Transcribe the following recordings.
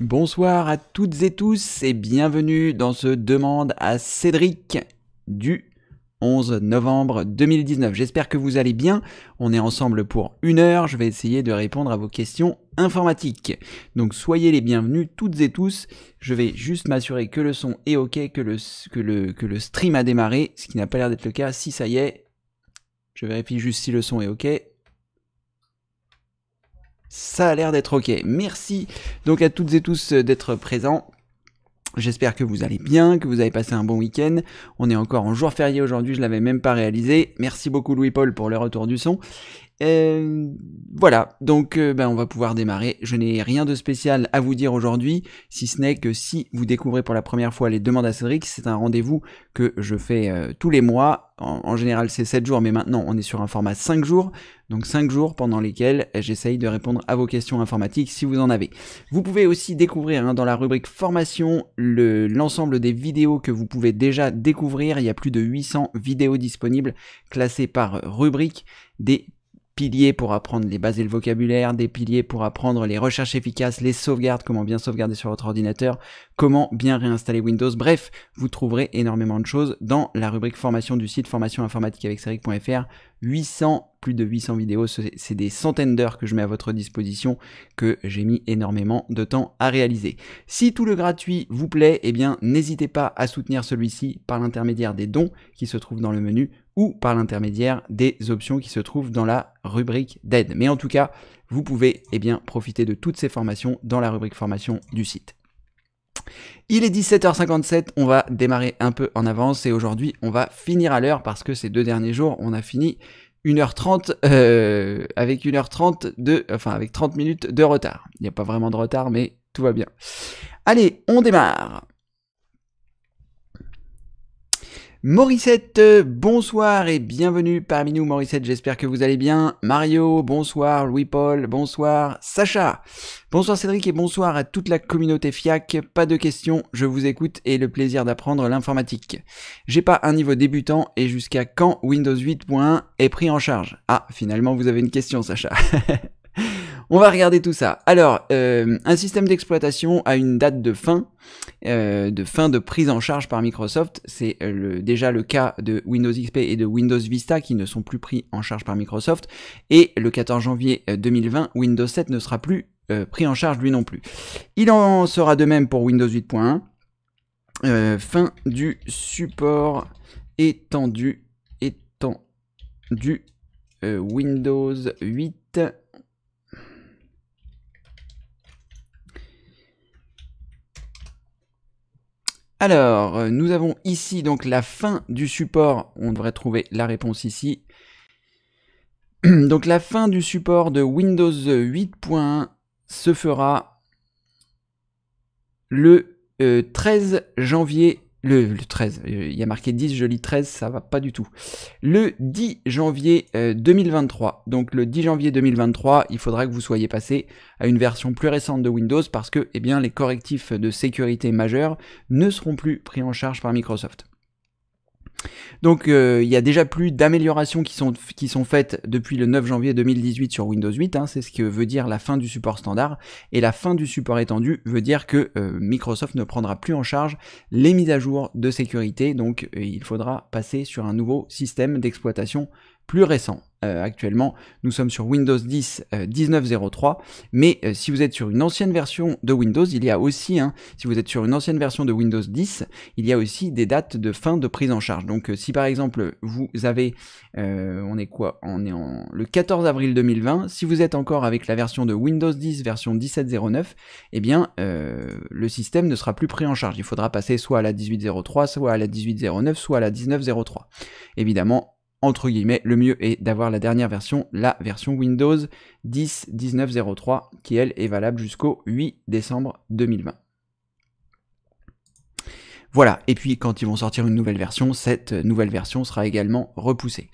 Bonsoir à toutes et tous et bienvenue dans ce Demande à Cédric du 11 novembre 2019. J'espère que vous allez bien. On est ensemble pour une heure. Je vais essayer de répondre à vos questions informatiques. Donc soyez les bienvenus toutes et tous. Je vais juste m'assurer que le son est OK, que le, que le, que le stream a démarré, ce qui n'a pas l'air d'être le cas. Si ça y est, je vérifie juste si le son est OK. Ça a l'air d'être ok. Merci donc à toutes et tous euh, d'être présents. J'espère que vous allez bien, que vous avez passé un bon week-end. On est encore en jour férié aujourd'hui, je l'avais même pas réalisé. Merci beaucoup Louis-Paul pour le retour du son. Euh, voilà, donc euh, ben, on va pouvoir démarrer. Je n'ai rien de spécial à vous dire aujourd'hui, si ce n'est que si vous découvrez pour la première fois les demandes à Cédric, c'est un rendez-vous que je fais euh, tous les mois. En, général c'est 7 jours, mais maintenant on est sur un format 5 jours. Donc 5 jours pendant lesquels j'essaye de répondre à vos questions informatiques si vous en avez. Vous pouvez aussi découvrir hein, dans la rubrique formation l'ensemble des vidéos que vous pouvez déjà découvrir. Il y a plus de 800 vidéos disponibles classées par rubrique des piliers pour apprendre les bases et le vocabulaire, des piliers pour apprendre les recherches efficaces, les sauvegardes, comment bien sauvegarder sur votre ordinateur, comment bien réinstaller Windows. Bref, vous trouverez énormément de choses dans la rubrique formation du site formation informatique avec 800, plus de 800 vidéos, c'est des centaines d'heures que je mets à votre disposition, que j'ai mis énormément de temps à réaliser. Si tout le gratuit vous plaît, eh bien n'hésitez pas à soutenir celui-ci par l'intermédiaire des dons qui se trouvent dans le menu ou par l'intermédiaire des options qui se trouvent dans la rubrique d'aide. Mais en tout cas, vous pouvez eh bien, profiter de toutes ces formations dans la rubrique formation du site. Il est 17h57, on va démarrer un peu en avance et aujourd'hui on va finir à l'heure parce que ces deux derniers jours on a fini 1h30 euh, avec 1h30 de enfin avec 30 minutes de retard. Il n'y a pas vraiment de retard mais tout va bien. Allez, on démarre. Morissette, bonsoir et bienvenue parmi nous Morissette, j'espère que vous allez bien. Mario, bonsoir, Louis-Paul, bonsoir, Sacha. Bonsoir Cédric et bonsoir à toute la communauté FIAC. Pas de questions, je vous écoute et le plaisir d'apprendre l'informatique. J'ai pas un niveau débutant et jusqu'à quand Windows 8.1 est pris en charge Ah, finalement vous avez une question Sacha. On va regarder tout ça. Alors, euh, un système d'exploitation a une date de fin, euh, de fin de prise en charge par Microsoft. C'est euh, déjà le cas de Windows XP et de Windows Vista qui ne sont plus pris en charge par Microsoft. Et le 14 janvier 2020, Windows 7 ne sera plus pris en charge lui non plus. Il en sera de même pour Windows 8.1. fin du support étendu, étendu Windows 8 Alors, euh, nous avons ici donc la fin du support. On devrait trouver la réponse ici. Donc la fin du support de Windows 8.1 se fera le 13 euh, janvier le, le, 13, euh, il y a marqué 10, je lis 13, ça va pas du tout. Le 10 janvier 2023. Euh, Donc le 10 janvier 2023, il faudra que vous soyez passé à une version plus récente de Windows parce que eh bien, les correctifs de sécurité majeurs ne seront plus pris en charge par Microsoft. Donc euh, il y a déjà plus d'améliorations qui sont, qui sont faites depuis le 9 janvier 2018 sur Windows 8, hein, c'est ce que veut dire la fin du support standard, et la fin du support étendu veut dire que euh, Microsoft ne prendra plus en charge les mises à jour de sécurité, donc euh, il faudra passer sur un nouveau système d'exploitation plus récent. Euh, actuellement, nous sommes sur Windows 10 1903, euh, mais euh, si vous êtes sur une ancienne version de Windows, il y a aussi, hein, si vous êtes sur une ancienne version de Windows 10, il y a aussi des dates de fin de prise en charge. Donc si par exemple vous avez, on est quoi On est en, le 14 avril 2020, si vous êtes encore avec la version de Windows 10 version 1709, eh bien le système ne sera plus pris en charge. Il faudra passer soit à la 1803, soit à la 1809, soit à la 1903. Évidemment, entre guillemets, le mieux est d'avoir la dernière version, la version Windows 10 10.19.03, qui elle est valable jusqu'au 8 décembre 2020. Voilà, et puis quand ils vont sortir une nouvelle version, cette nouvelle version sera également repoussée.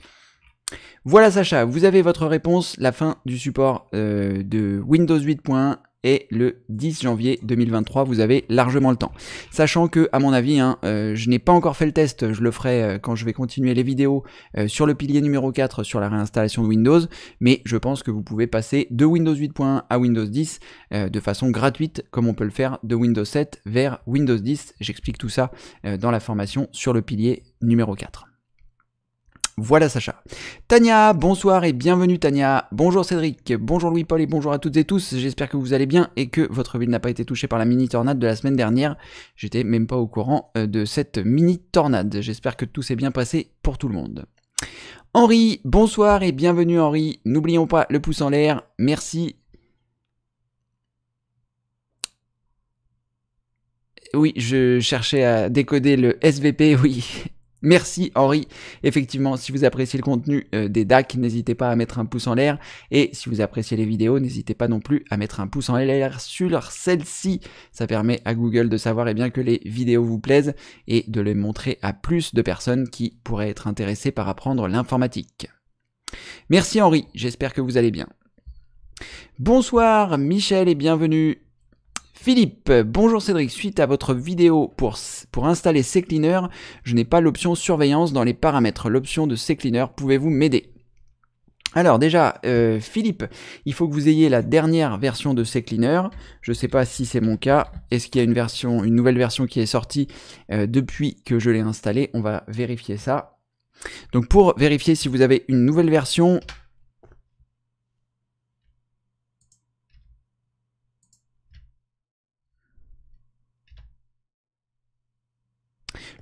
Voilà Sacha, vous avez votre réponse, la fin du support euh, de Windows 8.1 et le 10 janvier 2023. Vous avez largement le temps. Sachant que, à mon avis, hein, euh, je n'ai pas encore fait le test, je le ferai euh, quand je vais continuer les vidéos euh, sur le pilier numéro 4 sur la réinstallation de Windows, mais je pense que vous pouvez passer de Windows 8.1 à Windows 10 de façon gratuite, comme on peut le faire de Windows 7 vers Windows 10. J'explique tout ça dans la formation sur le pilier numéro 4. Voilà Sacha. Tania, bonsoir et bienvenue Tania. Bonjour Cédric, bonjour Louis-Paul et bonjour à toutes et tous. J'espère que vous allez bien et que votre ville n'a pas été touchée par la mini tornade de la semaine dernière. J'étais même pas au courant euh, de cette mini tornade. J'espère que tout s'est bien passé pour tout le monde. Henri, bonsoir et bienvenue Henri. N'oublions pas le pouce en l'air. Merci, oui, je cherchais à décoder le SVP, oui, Merci Henri. Effectivement, si vous appréciez le contenu euh, des DAC, n'hésitez pas à mettre un pouce en l'air. Et si vous appréciez les vidéos, n'hésitez pas non plus à mettre un pouce en l'air sur celle-ci. Ça permet à Google de savoir eh bien, que les vidéos vous plaisent et de les montrer à plus de personnes qui pourraient être intéressées par apprendre l'informatique. Merci Henri, j'espère que vous allez bien. Bonsoir Michel et bienvenue. Philippe, bonjour Cédric, suite à votre vidéo pour, pour installer CCleaner, je n'ai pas l'option surveillance dans les paramètres, l'option de CCleaner, pouvez-vous m'aider alors déjà, euh, Philippe, il faut que vous ayez la dernière version de CCleaner. Je ne sais pas si c'est mon cas. Est-ce qu'il y a une version, une nouvelle version qui est sortie euh, depuis que je l'ai installée On va vérifier ça. Donc pour vérifier si vous avez une nouvelle version,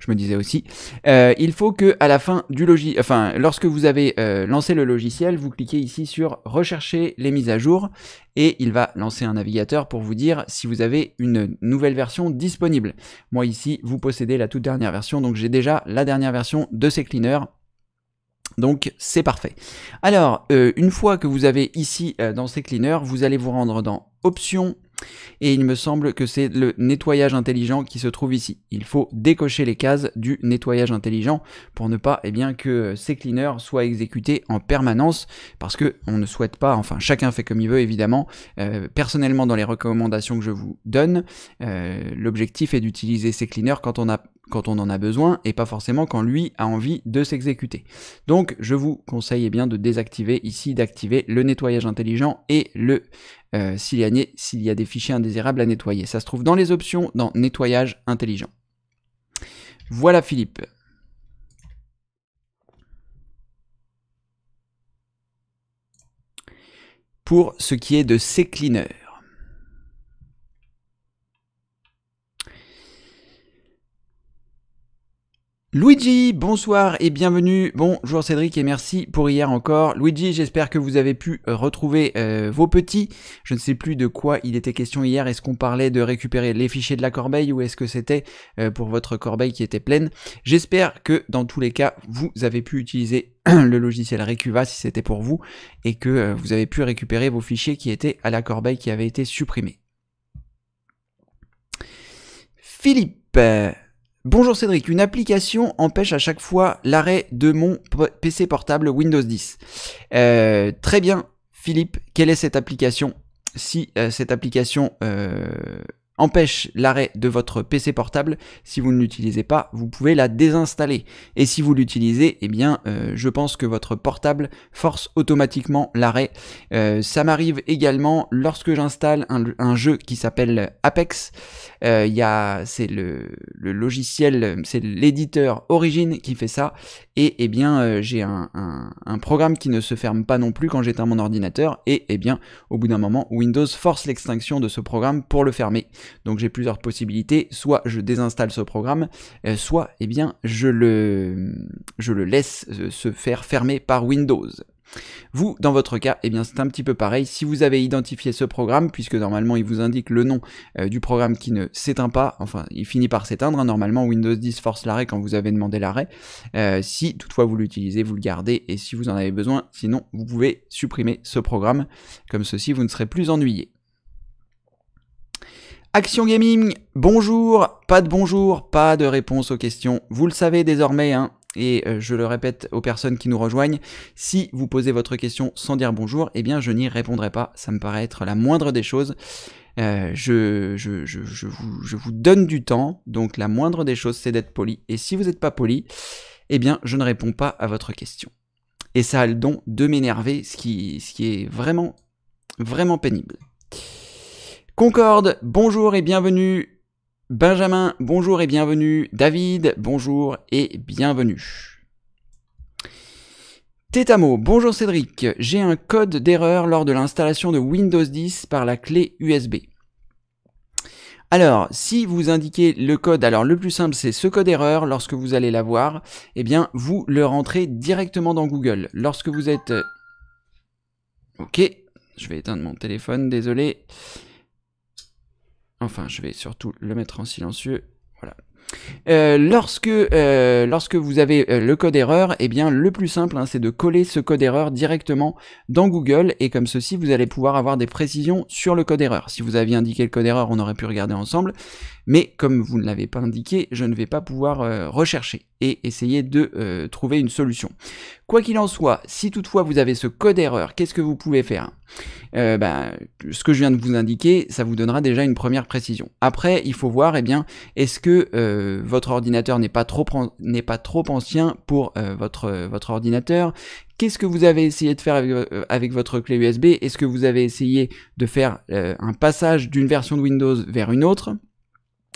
je me disais aussi. Euh, il faut que à la fin du logiciel, enfin lorsque vous avez euh, lancé le logiciel, vous cliquez ici sur rechercher les mises à jour et il va lancer un navigateur pour vous dire si vous avez une nouvelle version disponible. Moi ici, vous possédez la toute dernière version, donc j'ai déjà la dernière version de ces cleaners. Donc c'est parfait. Alors, euh, une fois que vous avez ici dans ces cleaners, vous allez vous rendre dans Options, et il me semble que c'est le nettoyage intelligent qui se trouve ici. Il faut décocher les cases du nettoyage intelligent pour ne pas eh bien, que ces cleaners soient exécutés en permanence parce que on ne souhaite pas, enfin chacun fait comme il veut évidemment. Euh, personnellement dans les recommandations que je vous donne, euh, l'objectif est d'utiliser ces cleaners quand on a quand on en a besoin et pas forcément quand lui a envie de s'exécuter. Donc je vous conseille eh bien de désactiver ici, d'activer le nettoyage intelligent et le euh, s'il y a des fichiers indésirables à nettoyer. Ça se trouve dans les options, dans nettoyage intelligent. Voilà Philippe. Pour ce qui est de ces cleaners. Luigi, bonsoir et bienvenue. Bonjour Cédric et merci pour hier encore. Luigi, j'espère que vous avez pu euh, retrouver euh, vos petits. Je ne sais plus de quoi il était question hier. Est-ce qu'on parlait de récupérer les fichiers de la corbeille ou est-ce que c'était euh, pour votre corbeille qui était pleine J'espère que dans tous les cas, vous avez pu utiliser le logiciel Recuva si c'était pour vous et que vous avez pu récupérer vos fichiers qui étaient à la corbeille qui avaient été supprimés. Philippe Bonjour Cédric, une application empêche à chaque fois l'arrêt de mon PC portable Windows 10. Euh, très bien, Philippe, quelle est cette application Si euh, cette application euh, empêche l'arrêt de votre PC portable. Si vous ne l'utilisez pas, vous pouvez la désinstaller. Et si vous l'utilisez, eh bien, euh, je pense que votre portable force automatiquement l'arrêt. Euh, ça m'arrive également lorsque j'installe un, jeu qui s'appelle Apex. Euh, c'est le, logiciel, c'est l'éditeur Origin qui fait ça. Et eh bien, j'ai un, un, programme qui ne se ferme pas non plus quand j'éteins mon ordinateur. Et eh bien, au bout d'un moment, Windows force l'extinction de ce programme pour le fermer. Donc j'ai plusieurs possibilités. Soit je désinstalle ce programme, euh, soit eh bien, je, le, je le laisse euh, se faire fermer par Windows. Vous, dans votre cas, eh bien c'est un petit peu pareil. Si vous avez identifié ce programme, puisque normalement il vous indique le nom euh, du programme qui ne s'éteint pas, enfin il finit par s'éteindre, hein, normalement Windows 10 force l'arrêt quand vous avez demandé l'arrêt. si toutefois vous l'utilisez, vous le gardez, et si vous en avez besoin, sinon vous pouvez supprimer ce programme. Comme ceci, vous ne serez plus ennuyé. Action Gaming, bonjour, pas de bonjour, pas de réponse aux questions, vous le savez désormais, hein, et euh, je le répète aux personnes qui nous rejoignent, si vous posez votre question sans dire bonjour, eh bien je n'y répondrai pas, ça me paraît être la moindre des choses. Euh, je, je, je, je, vous, donne du temps, donc la moindre des choses c'est d'être poli, et si vous n'êtes pas poli, eh bien je ne réponds pas à votre question. Et ça a le don de m'énerver, ce qui, ce qui est vraiment, vraiment pénible. Concorde, bonjour et bienvenue. Benjamin, bonjour et bienvenue. David, bonjour et bienvenue. Tetamo, bonjour Cédric. J'ai un code d'erreur lors de l'installation de Windows 10 par la clé USB. Alors, si vous indiquez le code, alors le plus simple c'est ce code d'erreur. lorsque vous allez l'avoir, eh bien vous le rentrez directement dans Google. Lorsque vous êtes... Euh, ok, je vais éteindre mon téléphone, désolé. Enfin, je vais surtout le mettre en silencieux. Voilà. Euh, lorsque, euh, lorsque vous avez euh, le code erreur, eh bien le plus simple hein, c'est de coller ce code erreur directement dans Google et comme ceci vous allez pouvoir avoir des précisions sur le code erreur. Si vous aviez indiqué le code erreur on aurait pu regarder ensemble, mais comme vous ne l'avez pas indiqué, je ne vais pas pouvoir euh, rechercher et essayer de euh, trouver une solution. Quoi qu'il en soit, si toutefois vous avez ce code erreur, qu'est-ce que vous pouvez faire euh, ben, Ce que je viens de vous indiquer, ça vous donnera déjà une première précision. Après, il faut voir, eh bien, est-ce que votre ordinateur n'est pas trop pas trop ancien pour votre votre ordinateur Qu'est-ce que vous avez essayé de faire avec votre clé USB Est-ce que vous avez essayé de faire un passage d'une version de Windows vers une autre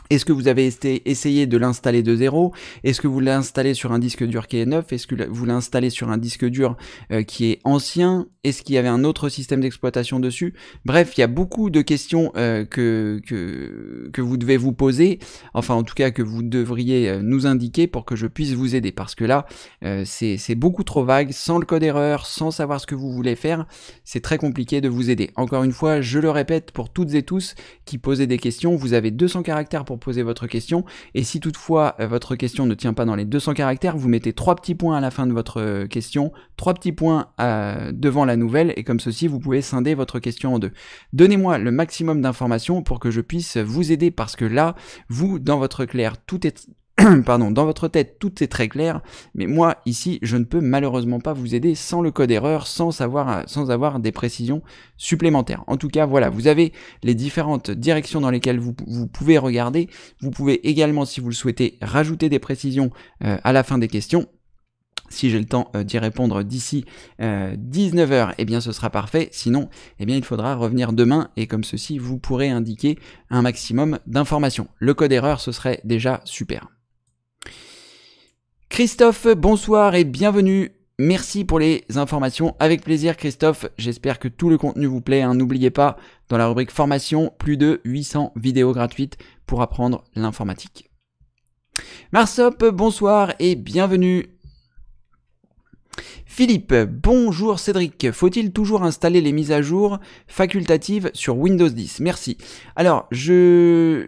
est-ce que vous avez essayé de l'installer de zéro Est-ce que vous l'installez sur un disque dur qui est neuf Est-ce que vous l'installez sur un disque dur euh, qui est ancien Est-ce qu'il y avait un autre système d'exploitation dessus Bref, il y a beaucoup de questions euh, que, que, vous devez vous poser, enfin en tout cas que vous devriez euh, nous indiquer pour que je puisse vous aider, parce que là, c'est beaucoup trop vague, sans le code erreur, sans savoir ce que vous voulez faire, c'est très compliqué de vous aider. Encore une fois, je le répète pour toutes et tous qui posaient des questions, vous avez 200 caractères pour poser votre question. Et si toutefois euh, votre question ne tient pas dans les 200 caractères, vous mettez trois petits points à la fin de votre euh, question, trois petits points euh, devant la nouvelle, et comme ceci, vous pouvez scinder votre question en deux. Donnez-moi le maximum d'informations pour que je puisse vous aider, parce que là, vous, dans votre clair, tout est pardon, dans votre tête, tout est très clair, mais moi, ici, je ne peux malheureusement pas vous aider sans le code erreur, sans, savoir, sans avoir des précisions supplémentaires. En tout cas, voilà, vous avez les différentes directions dans lesquelles vous, pouvez regarder. Vous pouvez également, si vous le souhaitez, rajouter des précisions euh, à la fin des questions si j'ai le temps euh, d'y répondre d'ici 19h, euh, eh bien ce sera parfait. Sinon, eh bien il faudra revenir demain et comme ceci, vous pourrez indiquer un maximum d'informations. Le code erreur, ce serait déjà super. Christophe, bonsoir et bienvenue. Merci pour les informations. Avec plaisir Christophe, j'espère que tout le contenu vous plaît. Hein. N'oubliez pas, dans la rubrique formation, plus de 800 vidéos gratuites pour apprendre l'informatique. Marsop, bonsoir et bienvenue. Philippe, bonjour Cédric. Faut-il toujours installer les mises à jour facultatives sur Windows 10 Merci. Alors, je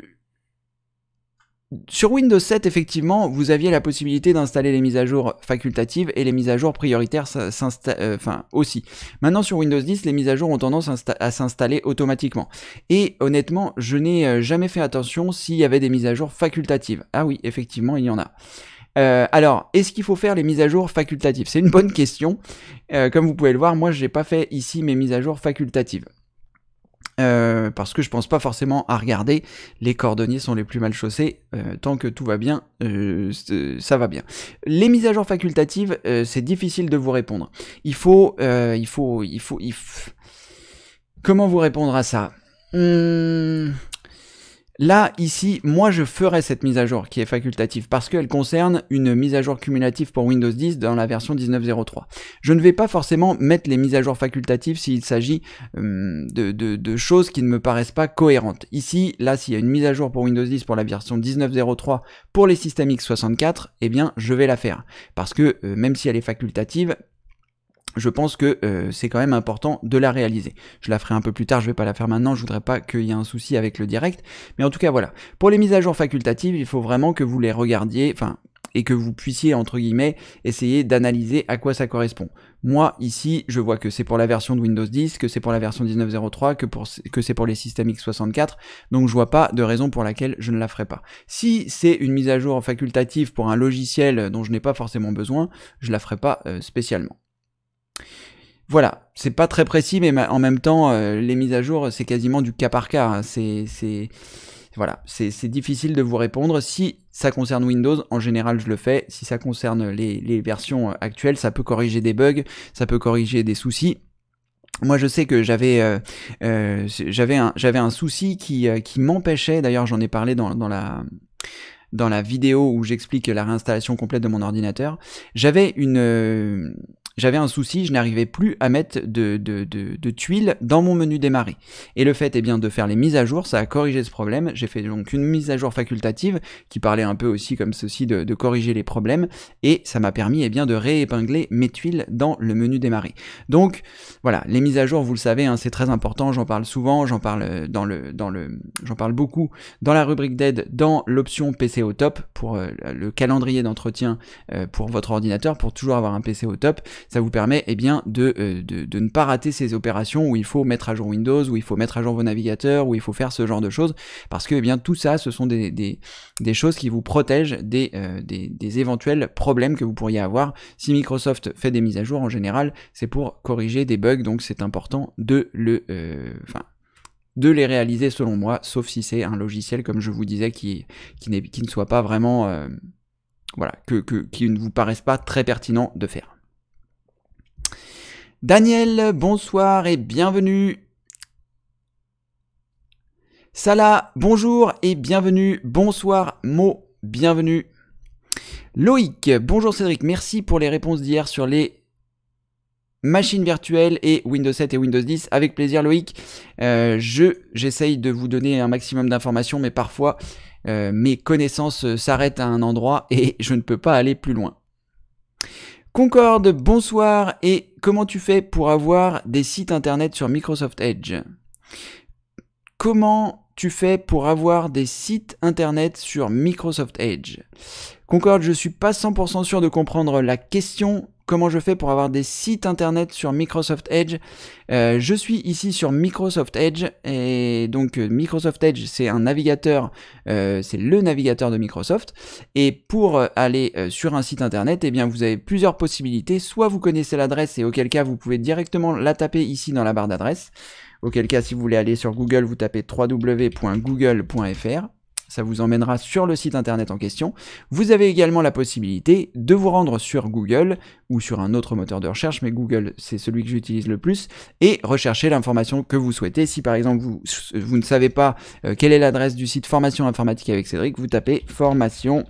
sur Windows 7, effectivement, vous aviez la possibilité d'installer les mises à jour facultatives et les mises à jour prioritaires euh, enfin, aussi. Maintenant, sur Windows 10, les mises à jour ont tendance à s'installer automatiquement. Et honnêtement, je n'ai euh, jamais fait attention s'il y avait des mises à jour facultatives. Ah oui, effectivement, il y en a. Euh, alors, est-ce qu'il faut faire les mises à jour facultatives C'est une bonne question. comme vous pouvez le voir, moi, je n'ai pas fait ici mes mises à jour facultatives. Euh, parce que je pense pas forcément à regarder les cordonniers sont les plus mal chaussés, euh, tant que tout va bien, euh, ça va bien. Les mises à jour facultatives, c'est difficile de vous répondre. Il faut, il faut, il faut, il faut... Comment vous répondre à ça hmm. Là, ici, moi je ferai cette mise à jour qui est facultative parce qu'elle concerne une mise à jour cumulative pour Windows 10 dans la version 19.03. Je ne vais pas forcément mettre les mises à jour facultatives s'il s'agit hum, de, choses qui ne me paraissent pas cohérentes. Ici, là, s'il y a une mise à jour pour Windows 10 pour la version 19.03 pour les systèmes X64, eh bien je vais la faire. Parce que euh, même si elle est facultative, je pense que euh, c'est quand même important de la réaliser. Je la ferai un peu plus tard, je vais pas la faire maintenant, je voudrais pas qu'il y ait un souci avec le direct. Mais en tout cas, voilà. Pour les mises à jour facultatives, il faut vraiment que vous les regardiez, enfin, et que vous puissiez, entre guillemets, essayer d'analyser à quoi ça correspond. Moi, ici, je vois que c'est pour la version de Windows 10, que c'est pour la version 19.03, que, pour, que c'est pour les systèmes x64, donc je vois pas de raison pour laquelle je ne la ferai pas. Si c'est une mise à jour facultative pour un logiciel dont je n'ai pas forcément besoin, je la ferai pas euh, spécialement. Voilà, c'est pas très précis, mais en même temps, euh, les mises à jour, c'est quasiment du cas par cas. Hein. C'est voilà, c'est difficile de vous répondre. Si ça concerne Windows, en général, je le fais. Si ça concerne les, versions euh, actuelles, ça peut corriger des bugs, ça peut corriger des soucis. Moi, je sais que j'avais euh, j'avais un j'avais un souci qui m'empêchait. D'ailleurs, j'en ai parlé dans la dans la vidéo où j'explique la réinstallation complète de mon ordinateur, j'avais une, j'avais un souci, je n'arrivais plus à mettre de, tuiles dans mon menu démarrer. Et le fait eh bien, de faire les mises à jour, ça a corrigé ce problème. J'ai fait donc une mise à jour facultative qui parlait un peu aussi comme ceci de, corriger les problèmes et ça m'a permis eh bien, de réépingler mes tuiles dans le menu démarrer. Donc voilà, les mises à jour, vous le savez, hein, c'est très important, j'en parle souvent, j'en parle euh, dans le, dans le, parle beaucoup dans la rubrique d'aide, dans l'option PC au top pour euh, le calendrier d'entretien euh, pour votre ordinateur, pour toujours avoir un PC au top ça vous permet eh bien, euh, de, de, ne pas rater ces opérations où il faut mettre à jour Windows, où il faut mettre à jour vos navigateurs, où il faut faire ce genre de choses, parce que eh bien, tout ça, ce sont des, des, choses qui vous protègent euh, des, des, éventuels problèmes que vous pourriez avoir. Si Microsoft fait des mises à jour, en général, c'est pour corriger des bugs, donc c'est important de le... Euh, de les réaliser selon moi, sauf si c'est un logiciel, comme je vous disais, qui, qui, qui ne soit pas vraiment... Euh, voilà, que, que, qui ne vous paraisse pas très pertinent de faire. Daniel, bonsoir et bienvenue. Salah, bonjour et bienvenue. Bonsoir, Mo, bienvenue. Loïc, bonjour Cédric, merci pour les réponses d'hier sur les machines virtuelles et Windows 7 et Windows 10. Avec plaisir Loïc, euh, je j'essaye de vous donner un maximum d'informations, mais parfois euh, mes connaissances euh, s'arrêtent à un endroit et je ne peux pas aller plus loin. Concorde, bonsoir et comment tu fais pour avoir des sites internet sur Microsoft Edge Comment tu fais pour avoir des sites internet sur Microsoft Edge Concorde, je suis pas 100% sûr de comprendre la question, comment je fais pour avoir des sites internet sur Microsoft Edge. Euh, je suis ici sur Microsoft Edge et donc euh, Microsoft Edge c'est un navigateur, euh, c'est le navigateur de Microsoft. Et pour aller sur un site internet, eh bien vous avez plusieurs possibilités. Soit vous connaissez l'adresse et auquel cas vous pouvez directement la taper ici dans la barre d'adresse. Auquel cas si vous voulez aller sur Google, vous tapez www.google.fr ça vous emmènera sur le site internet en question. Vous avez également la possibilité de vous rendre sur Google ou sur un autre moteur de recherche, mais Google c'est celui que j'utilise le plus, et rechercher l'information que vous souhaitez. Si par exemple vous, vous ne savez pas euh, quelle est l'adresse du site Formation Informatique avec Cédric, vous tapez Formation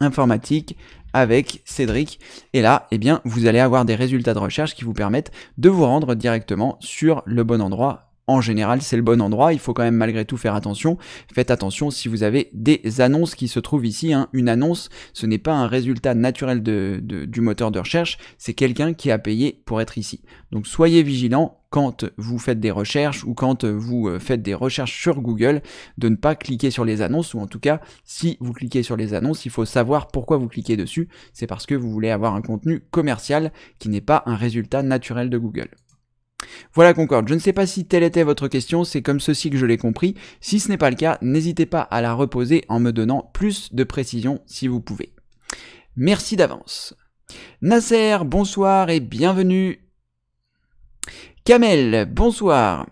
informatique avec Cédric. Et là, eh bien, vous allez avoir des résultats de recherche qui vous permettent de vous rendre directement sur le bon endroit en général, c'est le bon endroit. Il faut quand même malgré tout faire attention. Faites attention si vous avez des annonces qui se trouvent ici. Hein. Une annonce, ce n'est pas un résultat naturel du moteur de recherche, c'est quelqu'un qui a payé pour être ici. Donc soyez vigilant quand vous faites des recherches ou quand vous euh, faites des recherches sur Google, de ne pas cliquer sur les annonces, ou en tout cas, si vous cliquez sur les annonces, il faut savoir pourquoi vous cliquez dessus. C'est parce que vous voulez avoir un contenu commercial qui n'est pas un résultat naturel de Google. Voilà Concorde, je ne sais pas si telle était votre question, c'est comme ceci que je l'ai compris. Si ce n'est pas le cas, n'hésitez pas à la reposer en me donnant plus de précisions si vous pouvez. Merci d'avance. Nasser, bonsoir et bienvenue. Kamel, bonsoir.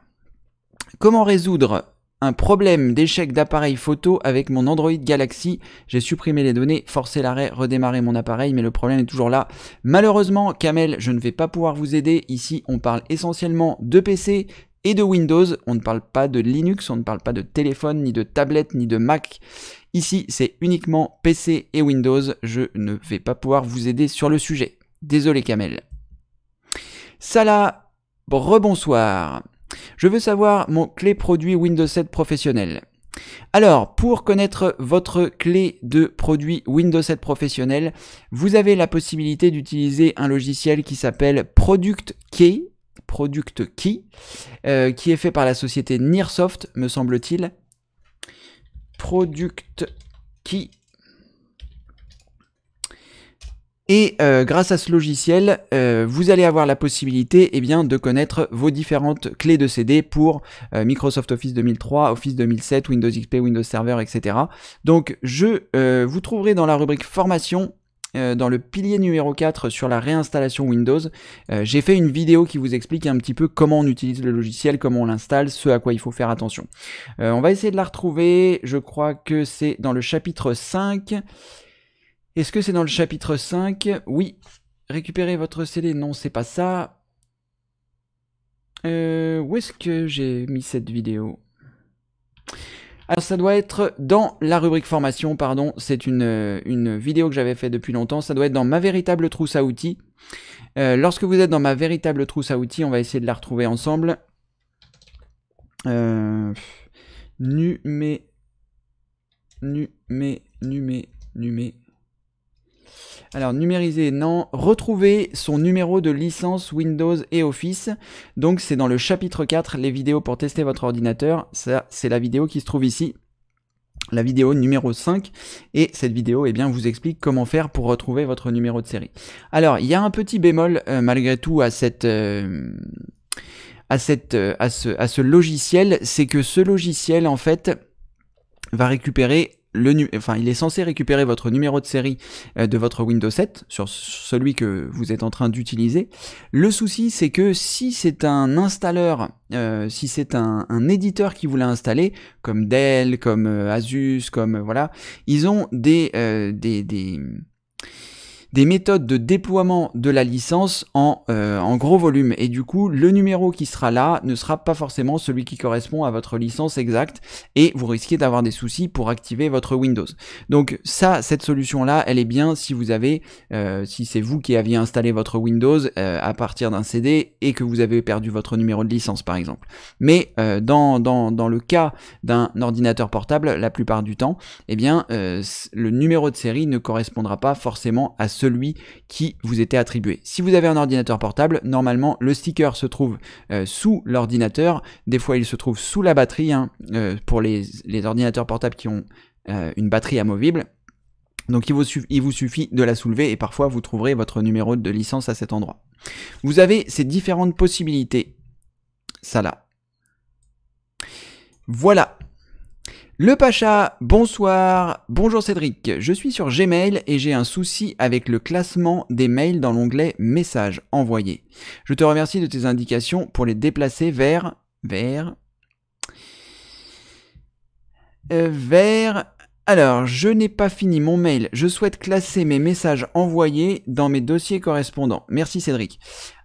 Comment résoudre un problème d'échec d'appareil photo avec mon Android Galaxy. J'ai supprimé les données, forcé l'arrêt, redémarré mon appareil, mais le problème est toujours là. Malheureusement, Kamel, je ne vais pas pouvoir vous aider. Ici, on parle essentiellement de PC et de Windows. On ne parle pas de Linux, on ne parle pas de téléphone, ni de tablette, ni de Mac. Ici, c'est uniquement PC et Windows. Je ne vais pas pouvoir vous aider sur le sujet. Désolé, Kamel. Salah, rebonsoir. Je veux savoir mon clé produit Windows 7 professionnel. Alors, pour connaître votre clé de produit Windows 7 professionnel, vous avez la possibilité d'utiliser un logiciel qui s'appelle Product Key, Product Key euh, qui est fait par la société Nearsoft, me semble-t-il. Product Key et euh, grâce à ce logiciel, euh, vous allez avoir la possibilité eh bien, de connaître vos différentes clés de CD pour euh, Microsoft Office 2003, Office 2007, Windows XP, Windows Server, etc. Donc je vous trouverez dans la rubrique formation dans le pilier numéro 4 sur la réinstallation Windows, j'ai fait une vidéo qui vous explique un petit peu comment on utilise le logiciel, comment on l'installe, ce à quoi il faut faire attention. on va essayer de la retrouver, je crois que c'est dans le chapitre 5. Est-ce que c'est dans le chapitre 5 Oui. Récupérez votre CD Non, c'est pas ça. Euh, où est-ce que j'ai mis cette vidéo alors ça doit être dans la rubrique formation, pardon, c'est une, vidéo que j'avais fait depuis longtemps, ça doit être dans ma véritable trousse à outils. Euh, lorsque vous êtes dans ma véritable trousse à outils, on va essayer de la retrouver ensemble. Euh, numé, numé, numé, numé, alors, numériser, non. Retrouver son numéro de licence Windows et Office. Donc, c'est dans le chapitre 4, les vidéos pour tester votre ordinateur. Ça, c'est la vidéo qui se trouve ici. La vidéo numéro 5. Et cette vidéo, eh bien, vous explique comment faire pour retrouver votre numéro de série. Alors, il y a un petit bémol, euh, malgré tout, à cette... Euh, à, euh, à, ce, à ce logiciel, c'est que ce logiciel, en fait, va récupérer le enfin, il est censé récupérer votre numéro de série euh, de votre Windows 7 sur celui que vous êtes en train d'utiliser. Le souci, c'est que si c'est un installeur, euh, si c'est un, éditeur qui vous l'a installé, comme Dell, comme euh, Asus, comme voilà, ils ont des, des, des des méthodes de déploiement de la licence en, euh, en gros volume. Et du coup, le numéro qui sera là ne sera pas forcément celui qui correspond à votre licence exacte et vous risquez d'avoir des soucis pour activer votre Windows. Donc ça, cette solution-là, elle est bien si vous avez, euh, si c'est vous qui aviez installé votre Windows euh, à partir d'un CD et que vous avez perdu votre numéro de licence par exemple. Mais dans, dans, dans, le cas d'un ordinateur portable, la plupart du temps, eh bien, le numéro de série ne correspondra pas forcément à ce celui qui vous était attribué. Si vous avez un ordinateur portable, normalement le sticker se trouve euh, sous l'ordinateur, des fois il se trouve sous la batterie, hein, euh, pour les, ordinateurs portables qui ont euh, une batterie amovible. Donc il vous, il vous suffit de la soulever et parfois vous trouverez votre numéro de licence à cet endroit. Vous avez ces différentes possibilités. Ça là. Voilà, le Pacha, bonsoir, bonjour Cédric, je suis sur Gmail et j'ai un souci avec le classement des mails dans l'onglet Messages envoyés. Je te remercie de tes indications pour les déplacer vers... vers... Euh, vers... Alors, je n'ai pas fini mon mail, je souhaite classer mes messages envoyés dans mes dossiers correspondants. Merci Cédric.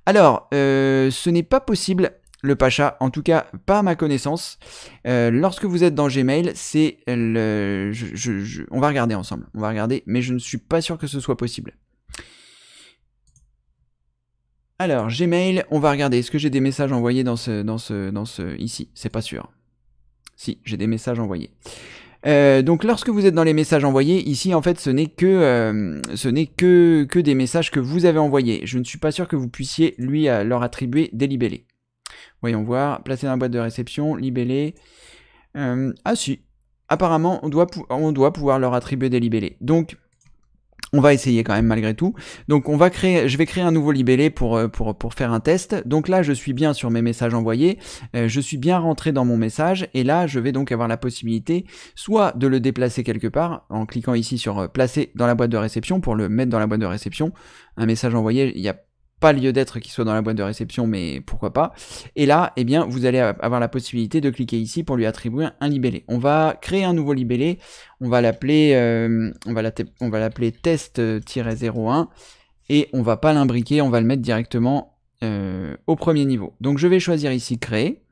Alors, euh, ce n'est pas possible le Pacha, en tout cas pas à ma connaissance. Euh, lorsque vous êtes dans Gmail, c'est le... On va regarder ensemble, on va regarder, mais je ne suis pas sûr que ce soit possible. Alors, Gmail, on va regarder. Est-ce que j'ai des messages envoyés dans ce... Dans ce, dans ce ici C'est pas sûr. Si, j'ai des messages envoyés. Euh, donc lorsque vous êtes dans les messages envoyés, ici en fait ce n'est que euh, ce n'est que, que des messages que vous avez envoyés. Je ne suis pas sûr que vous puissiez lui leur attribuer des libellés. Voyons voir. placer dans la boîte de réception, libellé. Euh, ah si, apparemment, on doit, on doit pouvoir leur attribuer des libellés. Donc, on va essayer quand même malgré tout. Donc on va créer, je vais créer un nouveau libellé pour, euh, pour, faire un test. Donc là je suis bien sur mes messages envoyés, euh, je suis bien rentré dans mon message et là je vais donc avoir la possibilité soit de le déplacer quelque part en cliquant ici sur placer dans la boîte de réception pour le mettre dans la boîte de réception. Un message envoyé, il n'y a pas lieu d'être qu'il soit dans la boîte de réception, mais pourquoi pas. Et là, eh bien, vous allez avoir la possibilité de cliquer ici pour lui attribuer un libellé. On va créer un nouveau libellé, on va l'appeler euh, on va l'appeler test-01 et on va pas l'imbriquer, on va le mettre directement euh, au premier niveau. Donc je vais choisir ici créer.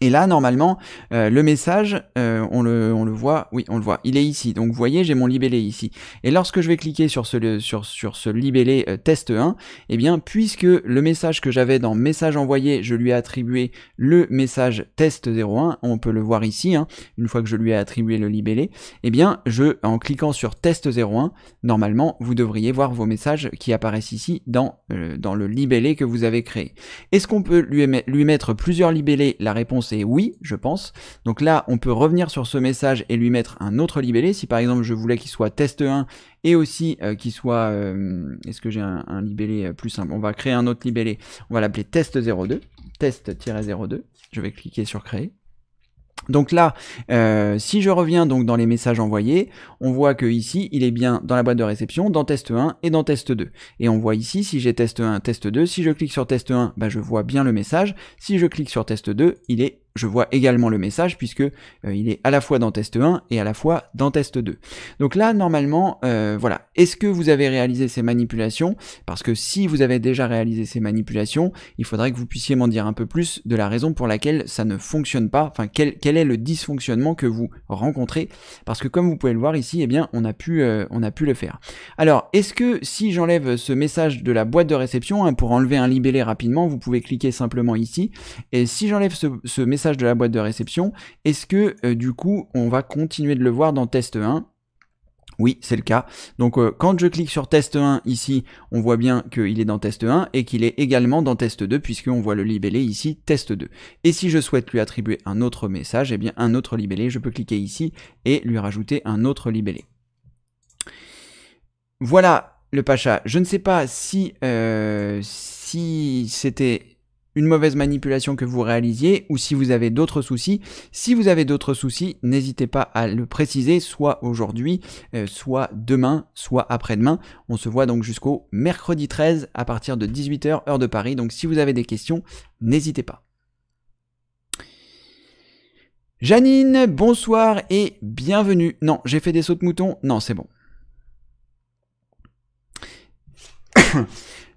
Et là, normalement, euh, le message, euh, on, le, on, le, voit, oui, on le voit, il est ici. Donc, vous voyez, j'ai mon libellé ici. Et lorsque je vais cliquer sur ce, sur, ce libellé euh, test 1, eh bien, puisque le message que j'avais dans message envoyé, je lui ai attribué le message test 01, on peut le voir ici, hein, une fois que je lui ai attribué le libellé, eh bien, je, en cliquant sur test 01, normalement, vous devriez voir vos messages qui apparaissent ici dans, dans le libellé que vous avez créé. Est-ce qu'on peut lui, lui mettre plusieurs libellés La réponse et oui, je pense. Donc là, on peut revenir sur ce message et lui mettre un autre libellé. Si par exemple, je voulais qu'il soit test 1 et aussi euh, qu'il soit... Euh, est-ce que j'ai un, un, libellé euh, plus simple On va créer un autre libellé. On va l'appeler test 02. Test-02. Je vais cliquer sur créer. Donc là, euh, si je reviens donc dans les messages envoyés, on voit que ici, il est bien dans la boîte de réception, dans test 1 et dans test 2. Et on voit ici, si j'ai test 1, test 2, si je clique sur test 1, bah, je vois bien le message. Si je clique sur test 2, il est je vois également le message puisque euh, il est à la fois dans test 1 et à la fois dans test 2. Donc là, normalement, euh, voilà. Est-ce que vous avez réalisé ces manipulations Parce que si vous avez déjà réalisé ces manipulations, il faudrait que vous puissiez m'en dire un peu plus de la raison pour laquelle ça ne fonctionne pas. Enfin, quel, quel est le dysfonctionnement que vous rencontrez Parce que comme vous pouvez le voir ici, eh bien, on a pu, euh, on a pu le faire. Alors, est-ce que si j'enlève ce message de la boîte de réception hein, pour enlever un libellé rapidement, vous pouvez cliquer simplement ici. Et si j'enlève ce message de la boîte de réception. Est-ce que euh, du coup on va continuer de le voir dans test 1 oui, c'est le cas. Donc euh, quand je clique sur test 1 ici, on voit bien qu'il est dans test 1 et qu'il est également dans test 2 puisqu'on voit le libellé ici test 2. Et si je souhaite lui attribuer un autre message, et eh bien un autre libellé, je peux cliquer ici et lui rajouter un autre libellé. Voilà le Pacha. Je ne sais pas si, euh, si c'était une mauvaise manipulation que vous réalisiez ou si vous avez d'autres soucis. Si vous avez d'autres soucis, n'hésitez pas à le préciser, soit aujourd'hui, euh, soit demain, soit après-demain. On se voit donc jusqu'au mercredi 13 à partir de 18h heure de Paris. Donc si vous avez des questions, n'hésitez pas. Janine, bonsoir et bienvenue. Non, j'ai fait des sauts de mouton. Non, c'est bon.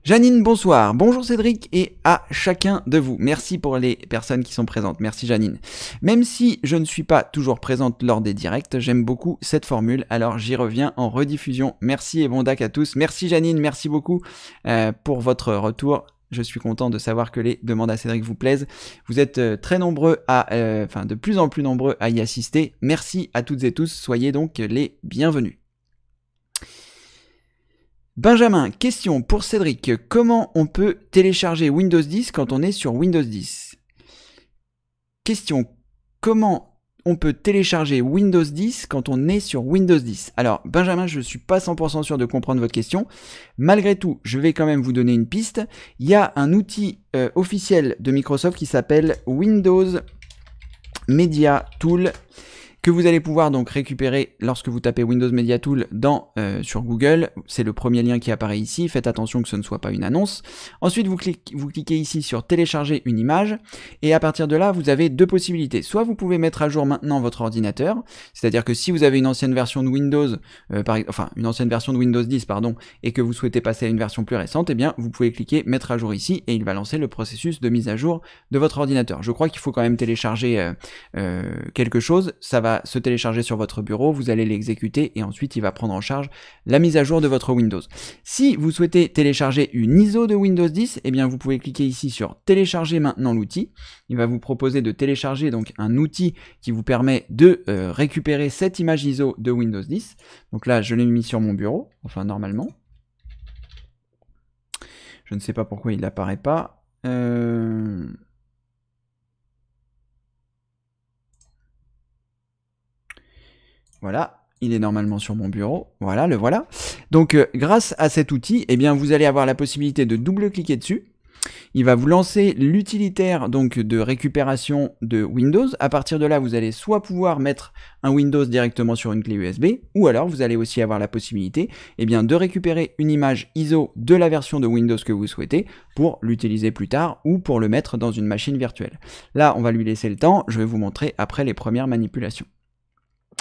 Janine, bonsoir. Bonjour Cédric et à chacun de vous. Merci pour les personnes qui sont présentes. Merci Janine. Même si je ne suis pas toujours présente lors des directs, j'aime beaucoup cette formule, alors j'y reviens en rediffusion. Merci et bon DAC à tous. Merci Janine, merci beaucoup euh, pour votre retour. Je suis content de savoir que les demandes à Cédric vous plaisent. Vous êtes euh, très nombreux à, euh, enfin de plus en plus nombreux à y assister. Merci à toutes et tous. Soyez donc les bienvenus. Benjamin, question pour Cédric. Comment on peut télécharger Windows 10 quand on est sur Windows 10 Question, comment on peut télécharger Windows 10 quand on est sur Windows 10 Alors, Benjamin, je ne suis pas 100% sûr de comprendre votre question. Malgré tout, je vais quand même vous donner une piste. Il y a un outil euh, officiel de Microsoft qui s'appelle Windows Media Tool que vous allez pouvoir donc récupérer lorsque vous tapez Windows Media Tool dans, euh, sur Google. C'est le premier lien qui apparaît ici, faites attention que ce ne soit pas une annonce. Ensuite, vous, cliquez, ici sur télécharger une image, et à partir de là, vous avez deux possibilités. Soit vous pouvez mettre à jour maintenant votre ordinateur, c'est-à-dire que si vous avez une ancienne version de Windows, euh, enfin une ancienne version de Windows 10, pardon, et que vous souhaitez passer à une version plus récente, eh bien vous pouvez cliquer mettre à jour ici, et il va lancer le processus de mise à jour de votre ordinateur. Je crois qu'il faut quand même télécharger euh, quelque chose, ça va se télécharger sur votre bureau, vous allez l'exécuter et ensuite il va prendre en charge la mise à jour de votre Windows. Si vous souhaitez télécharger une ISO de Windows 10, eh bien vous pouvez cliquer ici sur télécharger maintenant l'outil. Il va vous proposer de télécharger donc un outil qui vous permet de euh, récupérer cette image ISO de Windows 10. Donc là, je l'ai mis sur mon bureau, enfin normalement. Je ne sais pas pourquoi il n'apparaît pas. Euh... Voilà, il est normalement sur mon bureau. Voilà, le voilà. Donc euh, grâce à cet outil, eh bien, vous allez avoir la possibilité de double-cliquer dessus. Il va vous lancer l'utilitaire donc de récupération de Windows. À partir de là, vous allez soit pouvoir mettre un Windows directement sur une clé USB, ou alors vous allez aussi avoir la possibilité eh bien, de récupérer une image ISO de la version de Windows que vous souhaitez pour l'utiliser plus tard ou pour le mettre dans une machine virtuelle. Là, on va lui laisser le temps. Je vais vous montrer après les premières manipulations.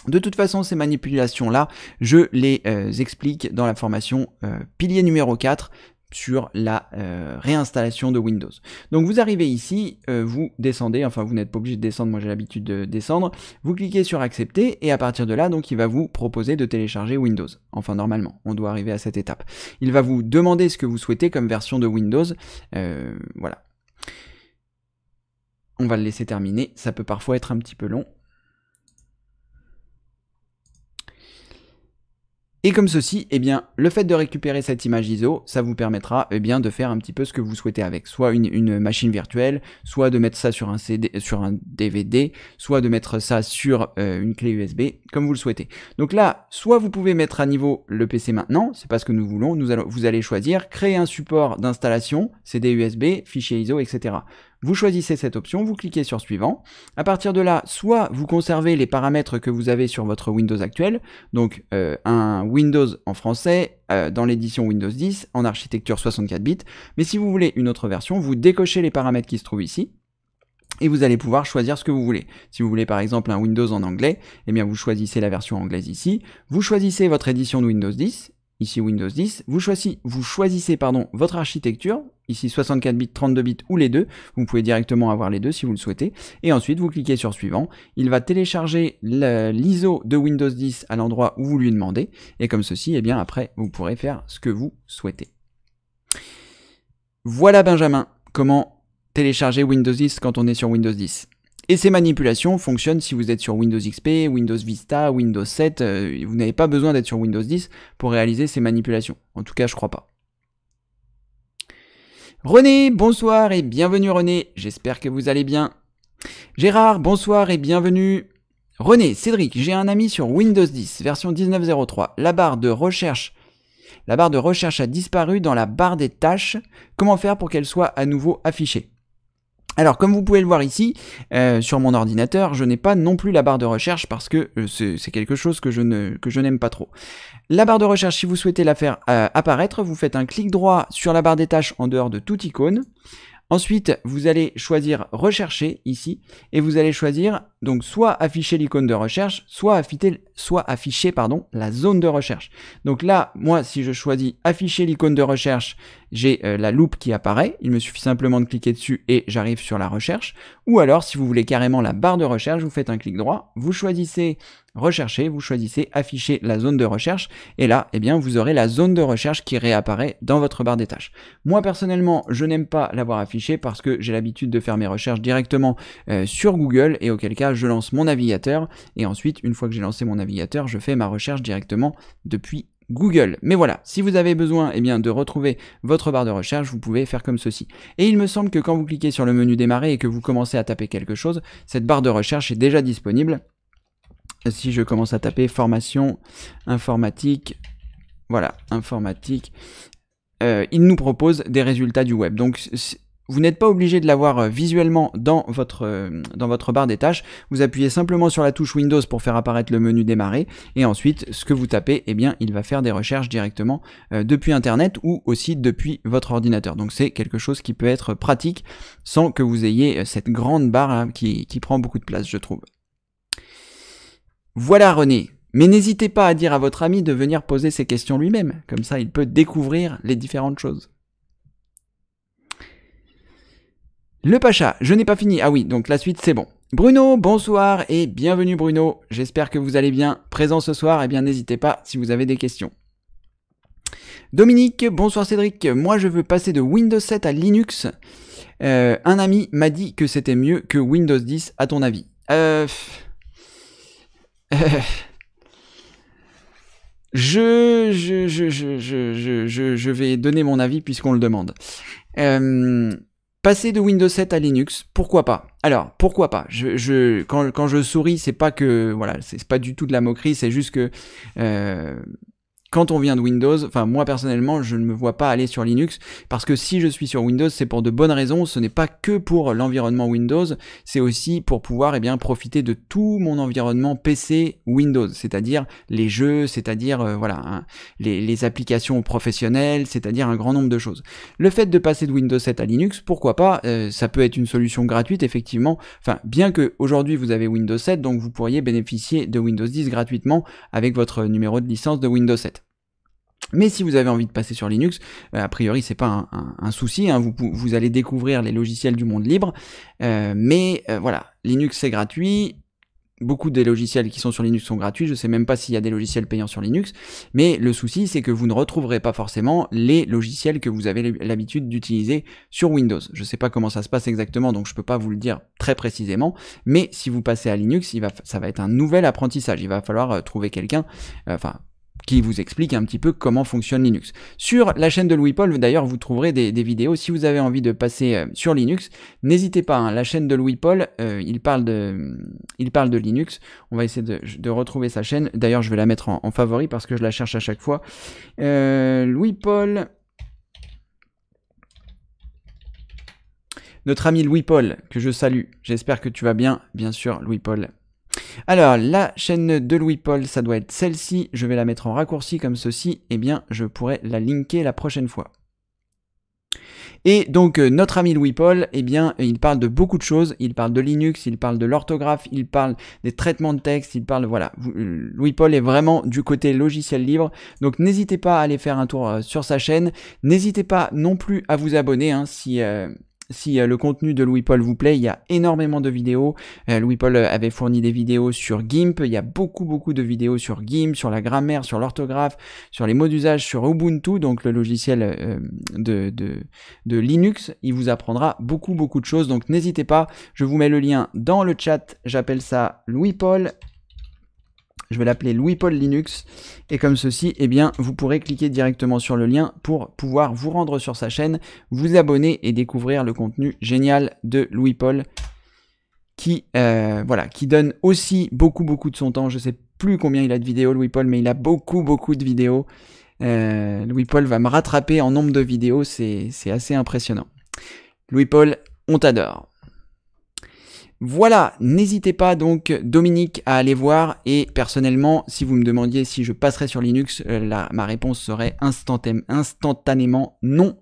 De toute façon, ces manipulations-là, je les euh, explique dans la formation euh, pilier numéro 4 sur la euh, réinstallation de Windows. Donc vous arrivez ici, vous descendez, enfin vous n'êtes pas obligé de descendre, moi j'ai l'habitude de descendre, vous cliquez sur accepter et à partir de là, donc il va vous proposer de télécharger Windows. Enfin normalement, on doit arriver à cette étape. Il va vous demander ce que vous souhaitez comme version de Windows. voilà. On va le laisser terminer, ça peut parfois être un petit peu long. Et comme ceci, eh bien, le fait de récupérer cette image ISO, ça vous permettra eh bien, de faire un petit peu ce que vous souhaitez avec. Soit une, machine virtuelle, soit de mettre ça sur un, CD, sur un DVD, soit de mettre ça sur euh, une clé USB, comme vous le souhaitez. Donc là, soit vous pouvez mettre à niveau le PC maintenant, c'est pas ce que nous voulons, nous allons, vous allez choisir, créer un support d'installation, CD USB, fichier ISO, etc. Vous choisissez cette option, vous cliquez sur suivant. À partir de là, soit vous conservez les paramètres que vous avez sur votre Windows actuel, donc euh, un Windows en français euh, dans l'édition Windows 10 en architecture 64 bits, mais si vous voulez une autre version, vous décochez les paramètres qui se trouvent ici, et vous allez pouvoir choisir ce que vous voulez. Si vous voulez par exemple un Windows en anglais, eh bien vous choisissez la version anglaise ici, vous choisissez votre édition de Windows 10 ici Windows 10, vous choisissez, pardon, votre architecture, ici 64 bits, 32 bits ou les deux, vous pouvez directement avoir les deux si vous le souhaitez, et ensuite vous cliquez sur suivant, il va télécharger l'ISO de Windows 10 à l'endroit où vous lui demandez, et comme ceci, eh bien après vous pourrez faire ce que vous souhaitez. Voilà Benjamin, comment télécharger Windows 10 quand on est sur Windows 10. Et ces manipulations fonctionnent si vous êtes sur Windows XP, Windows Vista, Windows 7, euh, vous n'avez pas besoin d'être sur Windows 10 pour réaliser ces manipulations. En tout cas, je crois pas. René, bonsoir et bienvenue René, j'espère que vous allez bien. Gérard, bonsoir et bienvenue. René, Cédric, j'ai un ami sur Windows 10, version 19.03. La barre de recherche la barre de recherche a disparu dans la barre des tâches. Comment faire pour qu'elle soit à nouveau affichée alors comme vous pouvez le voir ici, euh, sur mon ordinateur, je n'ai pas non plus la barre de recherche parce que euh, c'est quelque chose que je n'aime pas trop. La barre de recherche, si vous souhaitez la faire euh, apparaître, vous faites un clic droit sur la barre des tâches en dehors de toute icône. Ensuite, vous allez choisir Rechercher ici et vous allez choisir donc soit afficher l'icône de recherche, soit afficher, pardon, la zone de recherche. Donc là, moi, si je choisis afficher l'icône de recherche, j'ai euh, la loupe qui apparaît. Il me suffit simplement de cliquer dessus et j'arrive sur la recherche. Ou alors, si vous voulez carrément la barre de recherche, vous faites un clic droit, vous choisissez rechercher, vous choisissez afficher la zone de recherche. Et là, eh bien, vous aurez la zone de recherche qui réapparaît dans votre barre des tâches. Moi, personnellement, je n'aime pas l'avoir affichée parce que j'ai l'habitude de faire mes recherches directement euh, sur Google et auquel cas, je lance mon navigateur et ensuite, une fois que j'ai lancé mon navigateur, je fais ma recherche directement depuis Google. Mais voilà, si vous avez besoin eh bien, de retrouver votre barre de recherche, vous pouvez faire comme ceci. Et il me semble que quand vous cliquez sur le menu démarrer et que vous commencez à taper quelque chose, cette barre de recherche est déjà disponible. Si je commence à taper formation informatique, voilà, informatique, euh, il nous propose des résultats du web. Donc vous n'êtes pas obligé de l'avoir euh, visuellement dans votre, euh, dans votre barre des tâches. Vous appuyez simplement sur la touche Windows pour faire apparaître le menu démarrer. Et ensuite, ce que vous tapez, eh bien, il va faire des recherches directement euh, depuis Internet ou aussi depuis votre ordinateur. Donc c'est quelque chose qui peut être pratique sans que vous ayez cette grande barre hein, qui, qui prend beaucoup de place, je trouve. Voilà René, mais n'hésitez pas à dire à votre ami de venir poser ses questions lui-même, comme ça il peut découvrir les différentes choses. Le Pacha, je n'ai pas fini. Ah oui, donc la suite c'est bon. Bruno, bonsoir et bienvenue Bruno. J'espère que vous allez bien. Présent ce soir, et eh bien n'hésitez pas si vous avez des questions. Dominique, bonsoir Cédric. Moi je veux passer de Windows 7 à Linux. Euh, un ami m'a dit que c'était mieux que Windows 10, à ton avis. Euh, euh, je, je, je, vais donner mon avis puisqu'on le demande. Passer de Windows 7 à Linux, pourquoi pas Alors, pourquoi pas je, quand, je souris, c'est pas que voilà, c'est pas du tout de la moquerie, c'est juste que euh, quand on vient de Windows, enfin moi personnellement, je ne me vois pas aller sur Linux parce que si je suis sur Windows, c'est pour de bonnes raisons. Ce n'est pas que pour l'environnement Windows, c'est aussi pour pouvoir eh bien profiter de tout mon environnement PC Windows, c'est-à-dire les jeux, c'est-à-dire euh, voilà hein, les, applications professionnelles, c'est-à-dire un grand nombre de choses. Le fait de passer de Windows 7 à Linux, pourquoi pas euh, Ça peut être une solution gratuite effectivement. Enfin, bien que aujourd'hui vous avez Windows 7, donc vous pourriez bénéficier de Windows 10 gratuitement avec votre numéro de licence de Windows 7. Mais si vous avez envie de passer sur Linux, euh, a priori c'est pas un, un souci, hein. vous, vous, allez découvrir les logiciels du monde libre. Euh, mais euh, voilà, Linux c'est gratuit. Beaucoup des logiciels qui sont sur Linux sont gratuits, je ne sais même pas s'il y a des logiciels payants sur Linux, mais le souci c'est que vous ne retrouverez pas forcément les logiciels que vous avez l'habitude d'utiliser sur Windows. Je ne sais pas comment ça se passe exactement, donc je ne peux pas vous le dire très précisément, mais si vous passez à Linux, il va, ça va être un nouvel apprentissage, il va falloir trouver quelqu'un, enfin qui vous explique un petit peu comment fonctionne Linux. Sur la chaîne de Louis-Paul, d'ailleurs, vous trouverez des, vidéos. Si vous avez envie de passer euh, sur Linux, n'hésitez pas. Hein. la chaîne de Louis-Paul, euh, il, parle de, il parle de Linux. On va essayer de, retrouver sa chaîne. D'ailleurs, je vais la mettre en, favori parce que je la cherche à chaque fois. Euh, Louis-Paul... Notre ami Louis-Paul, que je salue. J'espère que tu vas bien, bien sûr, Louis-Paul. Alors, la chaîne de Louis-Paul, ça doit être celle-ci. Je vais la mettre en raccourci comme ceci. Eh bien, je pourrais la linker la prochaine fois. Et donc euh, notre ami Louis-Paul, eh bien, il parle de beaucoup de choses. Il parle de Linux, il parle de l'orthographe, il parle des traitements de texte, il parle, voilà. Euh, Louis-Paul est vraiment du côté logiciel libre. Donc n'hésitez pas à aller faire un tour euh, sur sa chaîne. N'hésitez pas non plus à vous abonner hein, si si euh, le contenu de Louis-Paul vous plaît, il y a énormément de vidéos. Euh, Louis-Paul euh, avait fourni des vidéos sur GIMP, il y a beaucoup beaucoup de vidéos sur GIMP, sur la grammaire, sur l'orthographe, sur les mots d'usage, sur Ubuntu, donc le logiciel de, de, de, Linux. Il vous apprendra beaucoup beaucoup de choses, donc n'hésitez pas, je vous mets le lien dans le chat, j'appelle ça Louis-Paul je vais l'appeler Louis-Paul Linux. Et comme ceci, eh bien, vous pourrez cliquer directement sur le lien pour pouvoir vous rendre sur sa chaîne, vous abonner et découvrir le contenu génial de Louis-Paul qui, euh, voilà, qui donne aussi beaucoup, beaucoup de son temps. Je ne sais plus combien il a de vidéos, Louis-Paul, mais il a beaucoup, beaucoup de vidéos. Euh, Louis-Paul va me rattraper en nombre de vidéos, c'est assez impressionnant. Louis-Paul, on t'adore. Voilà, n'hésitez pas donc Dominique à aller voir et personnellement si vous me demandiez si je passerais sur Linux, euh, ma réponse serait instantanément non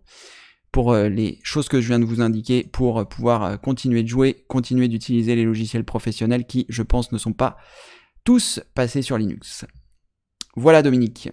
pour euh, les choses que je viens de vous indiquer pour euh, pouvoir continuer de jouer, continuer d'utiliser les logiciels professionnels qui je pense ne sont pas tous passés sur Linux. Voilà Dominique.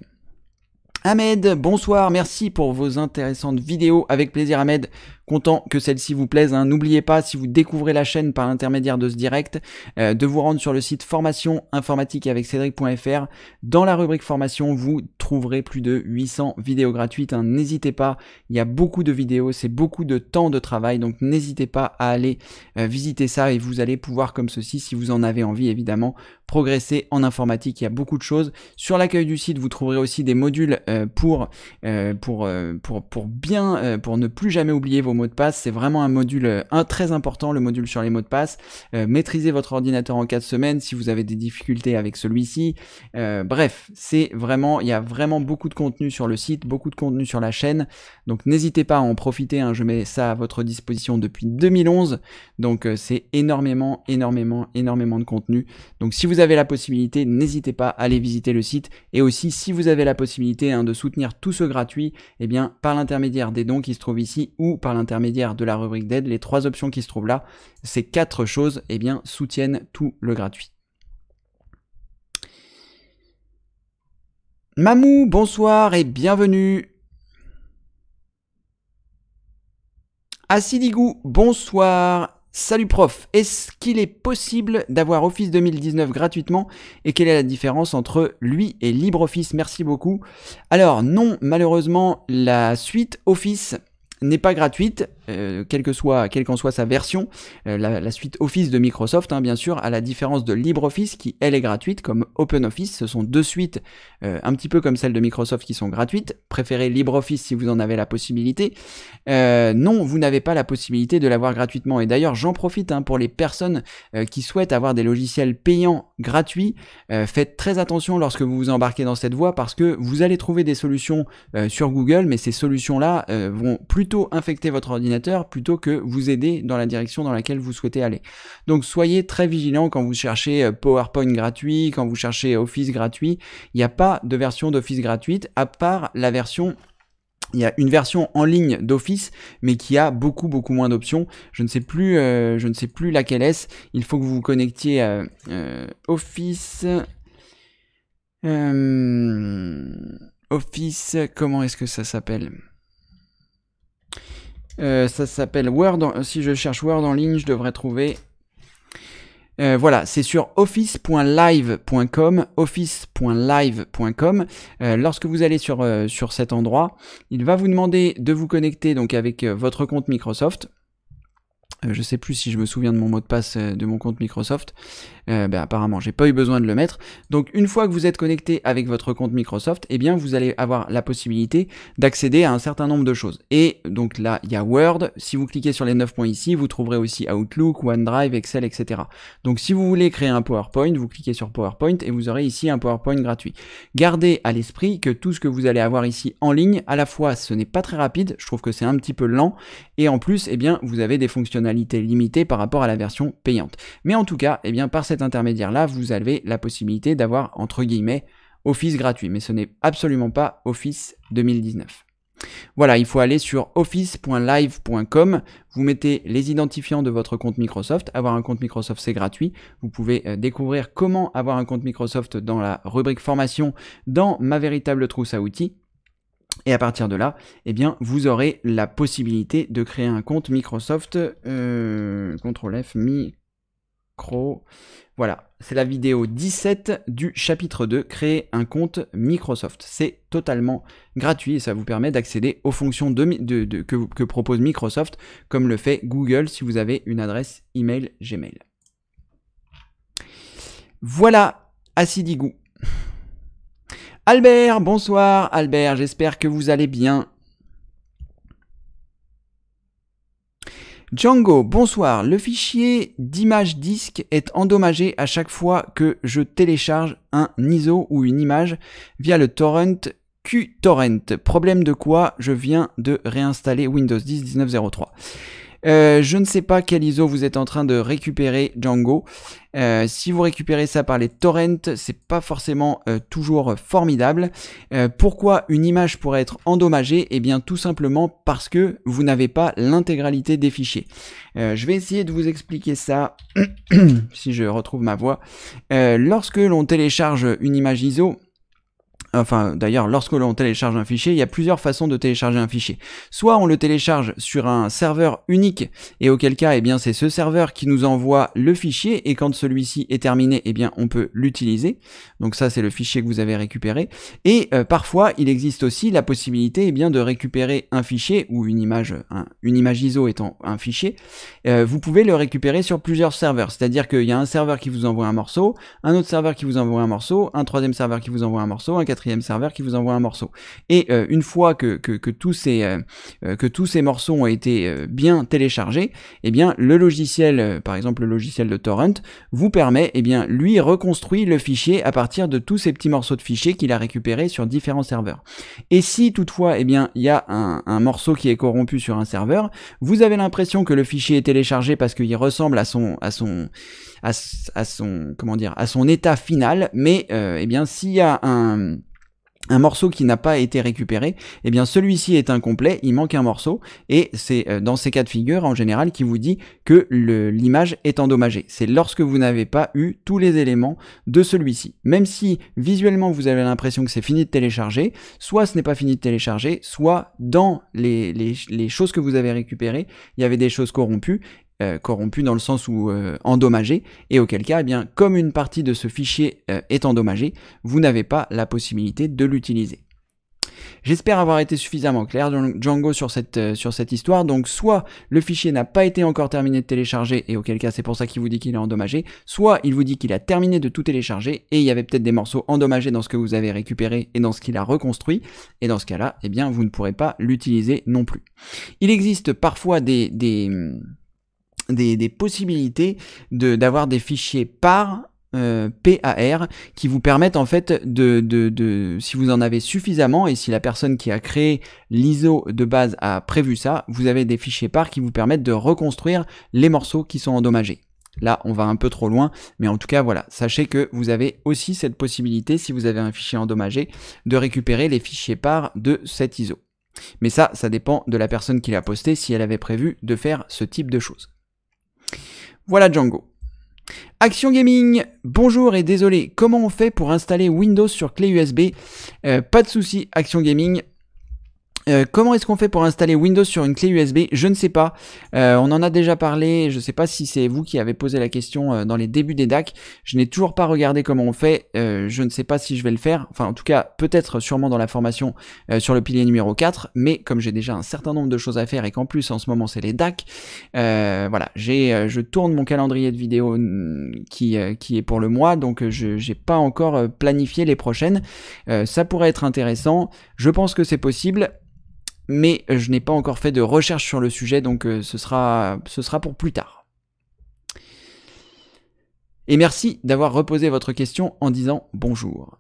Ahmed, bonsoir, merci pour vos intéressantes vidéos. Avec plaisir Ahmed, Content que celle-ci vous plaise. Hein. N'oubliez pas, si vous découvrez la chaîne par l'intermédiaire de ce direct, euh, de vous rendre sur le site formation informatique avec cédric.fr. Dans la rubrique formation, vous trouverez plus de 800 vidéos gratuites. Hein. N'hésitez pas, il y a beaucoup de vidéos, c'est beaucoup de temps de travail, donc n'hésitez pas à aller euh, visiter ça et vous allez pouvoir comme ceci, si vous en avez envie évidemment, progresser en informatique. Il y a beaucoup de choses. Sur l'accueil du site, vous trouverez aussi des modules euh, pour, pour, pour, pour bien, pour ne plus jamais oublier vos mots de passe. C'est vraiment un module euh, un, très important, le module sur les mots de passe. Euh, maîtrisez votre ordinateur en 4 semaines si vous avez des difficultés avec celui-ci. Euh, bref, c'est vraiment, il y a vraiment beaucoup de contenu sur le site, beaucoup de contenu sur la chaîne. Donc n'hésitez pas à en profiter. Hein. je mets ça à votre disposition depuis 2011. Donc c'est énormément, énormément, énormément de contenu. Donc si vous avez la possibilité, n'hésitez pas à aller visiter le site. Et aussi, si vous avez la possibilité hein, de soutenir tout ce gratuit, et eh bien par l'intermédiaire des dons qui se trouvent ici ou par l'intermédiaire intermédiaire de la rubrique d'aide, les trois options qui se trouvent là, ces quatre choses, eh bien, soutiennent tout le gratuit. Mamou, bonsoir et bienvenue. Assidigou, bonsoir. Salut prof, est-ce qu'il est possible d'avoir Office 2019 gratuitement et quelle est la différence entre lui et LibreOffice Merci beaucoup. Alors non, malheureusement, la suite Office n'est pas gratuite euh, quelle que soit, quelle qu'en soit sa version, euh, la, suite Office de Microsoft, hein, bien sûr, à la différence de LibreOffice qui elle est gratuite, comme OpenOffice, ce sont deux suites euh, un petit peu comme celle de Microsoft qui sont gratuites. Préférez LibreOffice si vous en avez la possibilité. non, vous n'avez pas la possibilité de l'avoir gratuitement. Et d'ailleurs, j'en profite hein, pour les personnes qui souhaitent avoir des logiciels payants gratuits. faites très attention lorsque vous vous embarquez dans cette voie parce que vous allez trouver des solutions sur Google, mais ces solutions-là vont plutôt infecter votre ordinateur plutôt que vous aider dans la direction dans laquelle vous souhaitez aller. Donc soyez très vigilant quand vous cherchez euh, PowerPoint gratuit, quand vous cherchez Office gratuit. Il n'y a pas de version d'Office gratuite à part la version il y a une version en ligne d'Office, mais qui a beaucoup beaucoup moins d'options. Je ne sais plus, euh, je ne sais plus laquelle est-ce. Il faut que vous vous connectiez à euh, Office. Office, comment est-ce que ça s'appelle euh, ça s'appelle Word. Si je cherche Word en ligne, je devrais trouver. Euh, voilà, c'est sur office.live.com, office.live.com. Euh, lorsque vous allez sur, sur cet endroit, il va vous demander de vous connecter donc avec votre compte Microsoft. je ne sais plus si je me souviens de mon mot de passe de mon compte Microsoft. Euh, ben, apparemment j'ai pas eu besoin de le mettre. Donc une fois que vous êtes connecté avec votre compte Microsoft, et eh bien vous allez avoir la possibilité d'accéder à un certain nombre de choses. Et donc là il y a Word, si vous cliquez sur les 9 points ici, vous trouverez aussi Outlook, OneDrive, Excel, etc. Donc si vous voulez créer un PowerPoint, vous cliquez sur PowerPoint et vous aurez ici un PowerPoint gratuit. Gardez à l'esprit que tout ce que vous allez avoir ici en ligne, à la fois ce n'est pas très rapide, je trouve que c'est un petit peu lent, et en plus, et eh bien, vous avez des fonctionnalités limitées par rapport à la version payante. Mais en tout cas, et eh bien, par cette cet intermédiaire-là, vous avez la possibilité d'avoir, entre guillemets, Office gratuit, mais ce n'est absolument pas Office 2019. Voilà, il faut aller sur office.live.com, vous mettez les identifiants de votre compte Microsoft, avoir un compte Microsoft c'est gratuit, vous pouvez euh, découvrir comment avoir un compte Microsoft dans la rubrique formation dans ma véritable trousse à outils. Et à partir de là, eh bien, vous aurez la possibilité de créer un compte Microsoft, euh, F, Mi, voilà, c'est la vidéo 17 du chapitre 2, créer un compte Microsoft. C'est totalement gratuit et ça vous permet d'accéder aux fonctions de, que, que propose Microsoft, comme le fait Google si vous avez une adresse email Gmail. Voilà, Assidigou. Albert, bonsoir Albert, j'espère que vous allez bien. Django, bonsoir. Le fichier d'image disque est endommagé à chaque fois que je télécharge un ISO ou une image via le torrent QTorrent. Problème de quoi je viens de réinstaller Windows 10 1903. Euh, je ne sais pas quel ISO vous êtes en train de récupérer Django. Euh, si vous récupérez ça par les torrents, c'est pas forcément euh, toujours formidable. pourquoi une image pourrait être endommagée Eh bien tout simplement parce que vous n'avez pas l'intégralité des fichiers. je vais essayer de vous expliquer ça si je retrouve ma voix. lorsque l'on télécharge une image ISO, Enfin, d'ailleurs, lorsque l'on télécharge un fichier, il y a plusieurs façons de télécharger un fichier. Soit on le télécharge sur un serveur unique, et auquel cas, eh bien, c'est ce serveur qui nous envoie le fichier, et quand celui-ci est terminé, eh bien, on peut l'utiliser. Donc ça, c'est le fichier que vous avez récupéré. Et euh, parfois, il existe aussi la possibilité, eh bien, de récupérer un fichier ou une image, une image ISO étant un fichier. Euh, vous pouvez le récupérer sur plusieurs serveurs. C'est-à-dire qu'il y a un serveur qui vous envoie un morceau, un autre serveur qui vous envoie un morceau, un troisième serveur qui vous envoie un morceau, un quatrième serveur qui vous envoie un morceau. Et euh, une fois que, que, tous ces, euh, euh, que tous ces morceaux ont été bien téléchargés, eh bien le logiciel, par exemple le logiciel de Torrent, vous permet, et eh bien lui reconstruit le fichier à partir de tous ces petits morceaux de fichiers qu'il a récupérés sur différents serveurs. Et si toutefois, et eh bien il y a un, morceau qui est corrompu sur un serveur, vous avez l'impression que le fichier est téléchargé parce qu'il ressemble à son, à son, à, son, comment dire, à son état final, mais eh bien s'il y a un un morceau qui n'a pas été récupéré, eh bien celui-ci est incomplet, il manque un morceau, et c'est euh, dans ces cas de figure en général qui vous dit que l'image est endommagée. C'est lorsque vous n'avez pas eu tous les éléments de celui-ci. Même si visuellement vous avez l'impression que c'est fini de télécharger, soit ce n'est pas fini de télécharger, soit dans les, les choses que vous avez récupérées, il y avait des choses corrompues, euh, corrompu dans le sens où euh, endommagé, et auquel cas, eh bien, comme une partie de ce fichier euh, est endommagé, vous n'avez pas la possibilité de l'utiliser. J'espère avoir été suffisamment clair Django sur cette, sur cette histoire. Donc soit le fichier n'a pas été encore terminé de télécharger et auquel cas c'est pour ça qu'il vous dit qu'il est endommagé, soit il vous dit qu'il a terminé de tout télécharger et il y avait peut-être des morceaux endommagés dans ce que vous avez récupéré et dans ce qu'il a reconstruit. Et dans ce cas-là, eh bien vous ne pourrez pas l'utiliser non plus. Il existe parfois des, des des, possibilités d'avoir des fichiers par euh, PAR qui vous permettent en fait de, de, de, si vous en avez suffisamment et si la personne qui a créé l'ISO de base a prévu ça, vous avez des fichiers par qui vous permettent de reconstruire les morceaux qui sont endommagés. Là, on va un peu trop loin, mais en tout cas, voilà. Sachez que vous avez aussi cette possibilité, si vous avez un fichier endommagé, de récupérer les fichiers par de cet ISO. Mais ça, ça dépend de la personne qui l'a posté, si elle avait prévu de faire ce type de choses. Voilà Django. Action Gaming, bonjour et désolé, comment on fait pour installer Windows sur clé USB euh, Pas de souci, Action Gaming, euh, comment est-ce qu'on fait pour installer Windows sur une clé USB Je ne sais pas. Euh, on en a déjà parlé. Je ne sais pas si c'est vous qui avez posé la question euh, dans les débuts des DAC. Je n'ai toujours pas regardé comment on fait. je ne sais pas si je vais le faire. Enfin, en tout cas, peut-être sûrement dans la formation sur le pilier numéro 4. Mais comme j'ai déjà un certain nombre de choses à faire et qu'en plus en ce moment c'est les DAC, voilà, j'ai, je tourne mon calendrier de vidéos mm, qui, qui est pour le mois. Donc je n'ai pas encore planifié les prochaines. ça pourrait être intéressant. Je pense que c'est possible mais je n'ai pas encore fait de recherche sur le sujet, donc euh, ce sera, ce sera pour plus tard. Et merci d'avoir reposé votre question en disant bonjour.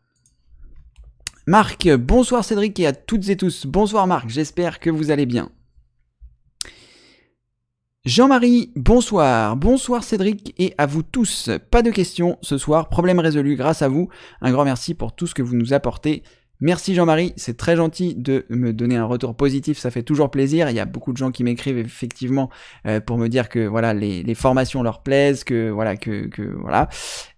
Marc, bonsoir Cédric et à toutes et tous. Bonsoir Marc, j'espère que vous allez bien. Jean-Marie, bonsoir. Bonsoir Cédric et à vous tous. Pas de questions ce soir, problème résolu grâce à vous. Un grand merci pour tout ce que vous nous apportez. Merci Jean-Marie, c'est très gentil de me donner un retour positif, ça fait toujours plaisir. Il y a beaucoup de gens qui m'écrivent effectivement euh, pour me dire que voilà les, formations leur plaisent, que voilà que, voilà.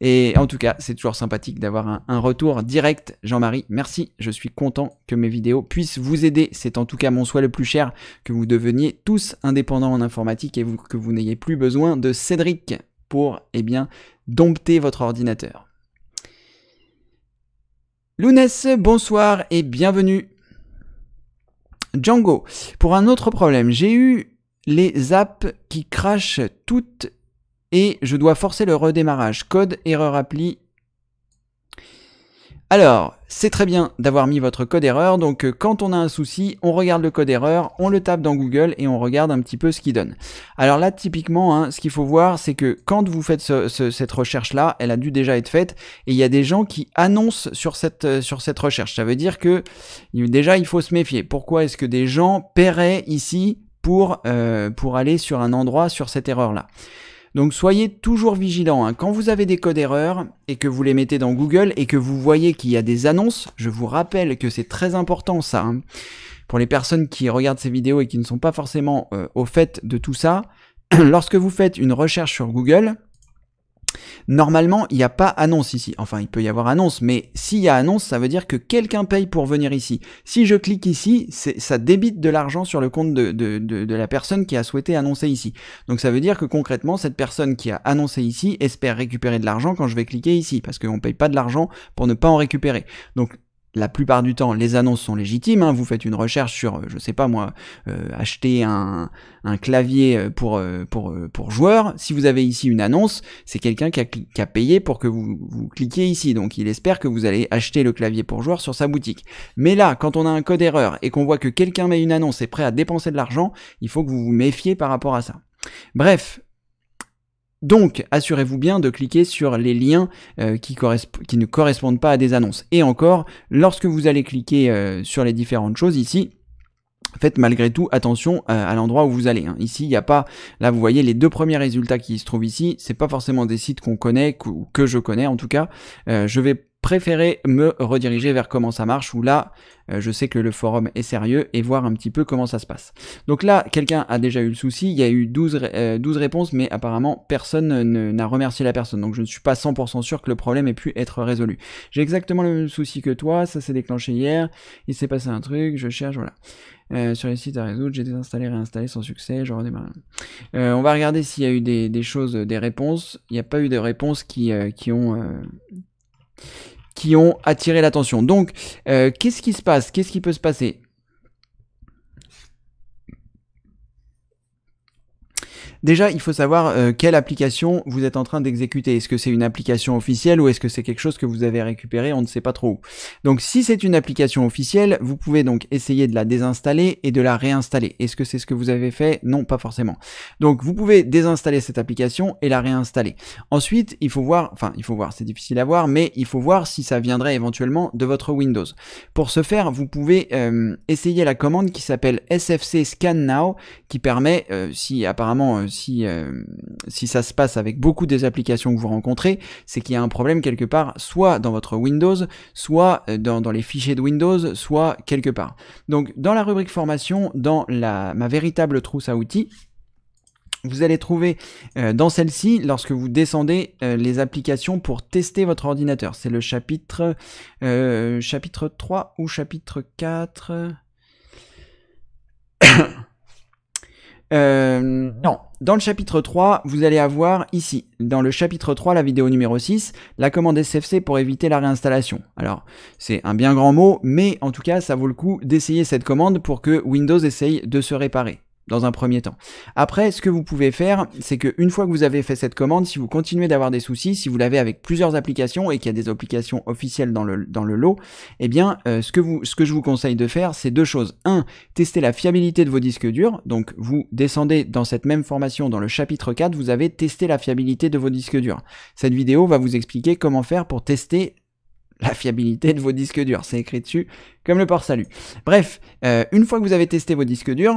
Et en tout cas, c'est toujours sympathique d'avoir un, retour direct. Jean-Marie, merci, je suis content que mes vidéos puissent vous aider. C'est en tout cas mon souhait le plus cher que vous deveniez tous indépendants en informatique et que vous n'ayez plus besoin de Cédric pour eh bien dompter votre ordinateur. Lunes, bonsoir et bienvenue. Django, pour un autre problème, j'ai eu les apps qui crachent toutes et je dois forcer le redémarrage. Code, erreur appli, alors, c'est très bien d'avoir mis votre code erreur, donc euh, quand on a un souci, on regarde le code erreur, on le tape dans Google et on regarde un petit peu ce qu'il donne. Alors là, typiquement, hein, ce qu'il faut voir, c'est que quand vous faites cette recherche-là, elle a dû déjà être faite, et il y a des gens qui annoncent sur cette, euh, sur cette recherche. Ça veut dire que déjà, il faut se méfier. Pourquoi est-ce que des gens paieraient ici pour, euh, pour aller sur un endroit sur cette erreur-là donc soyez toujours vigilant. Hein. Quand vous avez des codes erreurs et que vous les mettez dans Google et que vous voyez qu'il y a des annonces, je vous rappelle que c'est très important ça. Hein. Pour les personnes qui regardent ces vidéos et qui ne sont pas forcément euh, au fait de tout ça, lorsque vous faites une recherche sur Google, Normalement, il n'y a pas annonce ici. Enfin, il peut y avoir annonce, mais s'il y a annonce, ça veut dire que quelqu'un paye pour venir ici. Si je clique ici, ça débite de l'argent sur le compte de, la personne qui a souhaité annoncer ici. Donc ça veut dire que concrètement, cette personne qui a annoncé ici espère récupérer de l'argent quand je vais cliquer ici, parce qu'on ne paye pas de l'argent pour ne pas en récupérer. Donc la plupart du temps, les annonces sont légitimes. Hein. Vous faites une recherche sur, euh, je sais pas moi, euh, acheter un, un, clavier euh, pour, pour, pour joueur. Si vous avez ici une annonce, c'est quelqu'un qui a, qui a, payé pour que vous, vous cliquiez ici. Donc il espère que vous allez acheter le clavier pour joueur sur sa boutique. Mais là, quand on a un code erreur et qu'on voit que quelqu'un met une annonce et est prêt à dépenser de l'argent, il faut que vous vous méfiez par rapport à ça. Bref, donc, assurez-vous bien de cliquer sur les liens euh, qui, qui, ne correspondent pas à des annonces. Et encore, lorsque vous allez cliquer euh, sur les différentes choses ici, Faites malgré tout attention euh, à, l'endroit où vous allez. Hein. Ici, il n'y a pas. Là, vous voyez les deux premiers résultats qui se trouvent ici. C'est pas forcément des sites qu'on connaît ou que, je connais en tout cas. je vais préférer me rediriger vers comment ça marche, où là, euh, je sais que le forum est sérieux et voir un petit peu comment ça se passe. Donc là, quelqu'un a déjà eu le souci, il y a eu 12, euh, réponses, mais apparemment, personne n'a remercié la personne. Donc je ne suis pas 100% sûr que le problème ait pu être résolu. J'ai exactement le même souci que toi, ça s'est déclenché hier, il s'est passé un truc, je cherche, voilà. Euh, sur les sites à résoudre, j'ai désinstallé, réinstallé sans succès, je redémarre. on va regarder s'il y a eu des, choses, des réponses. Il n'y a pas eu de réponses qui, qui ont qui ont attiré l'attention. Donc, euh, qu'est-ce qui se passe Qu'est-ce qui peut se passer Déjà, il faut savoir euh, quelle application vous êtes en train d'exécuter. Est-ce que c'est une application officielle ou est-ce que c'est quelque chose que vous avez récupéré On ne sait pas trop où. Donc si c'est une application officielle, vous pouvez donc essayer de la désinstaller et de la réinstaller. Est-ce que c'est ce que vous avez fait Non, pas forcément. Donc vous pouvez désinstaller cette application et la réinstaller. Ensuite, il faut voir, enfin il faut voir, c'est difficile à voir, mais il faut voir si ça viendrait éventuellement de votre Windows. Pour ce faire, vous pouvez euh, essayer la commande qui s'appelle sfc scan now, qui permet, euh, si apparemment euh, si, ça se passe avec beaucoup des applications que vous rencontrez, c'est qu'il y a un problème quelque part, soit dans votre Windows, soit euh, dans, les fichiers de Windows, soit quelque part. Donc dans la rubrique formation, dans ma véritable trousse à outils, vous allez trouver euh, dans celle-ci, lorsque vous descendez, les applications pour tester votre ordinateur. C'est le chapitre, chapitre 3 ou chapitre 4 Euh, non, dans le chapitre 3, vous allez avoir ici, dans le chapitre 3, la vidéo numéro 6, la commande SFC pour éviter la réinstallation. Alors, c'est un bien grand mot, mais en tout cas, ça vaut le coup d'essayer cette commande pour que Windows essaye de se réparer dans un premier temps. Après, ce que vous pouvez faire, c'est que une fois que vous avez fait cette commande, si vous continuez d'avoir des soucis, si vous l'avez avec plusieurs applications et qu'il y a des applications officielles dans le, dans le lot, eh bien, euh, ce, que vous, ce que je vous conseille de faire, c'est deux choses. Un, tester la fiabilité de vos disques durs. Donc, vous descendez dans cette même formation, dans le chapitre 4, vous avez testé la fiabilité de vos disques durs. Cette vidéo va vous expliquer comment faire pour tester la fiabilité de vos disques durs. C'est écrit dessus, comme le port salut. Bref, euh, une fois que vous avez testé vos disques durs,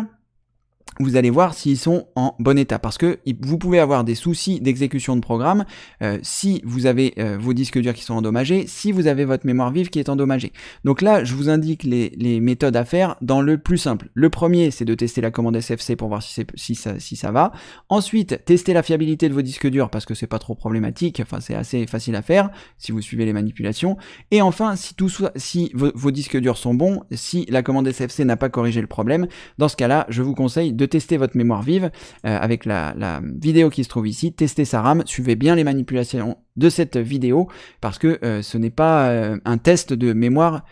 vous allez voir s'ils sont en bon état. Parce que vous pouvez avoir des soucis d'exécution de programme euh, si vous avez euh, vos disques durs qui sont endommagés, si vous avez votre mémoire vive qui est endommagée. Donc là, je vous indique les, méthodes à faire dans le plus simple. Le premier, c'est de tester la commande SFC pour voir si, ça, va. Ensuite, tester la fiabilité de vos disques durs parce que c'est pas trop problématique, enfin c'est assez facile à faire si vous suivez les manipulations. Et enfin, si, tout si vos disques durs sont bons, si la commande SFC n'a pas corrigé le problème, dans ce cas-là, je vous conseille de tester votre mémoire vive euh, avec la, vidéo qui se trouve ici, Tester sa RAM, suivez bien les manipulations de cette vidéo parce que euh, ce n'est pas euh, un test de mémoire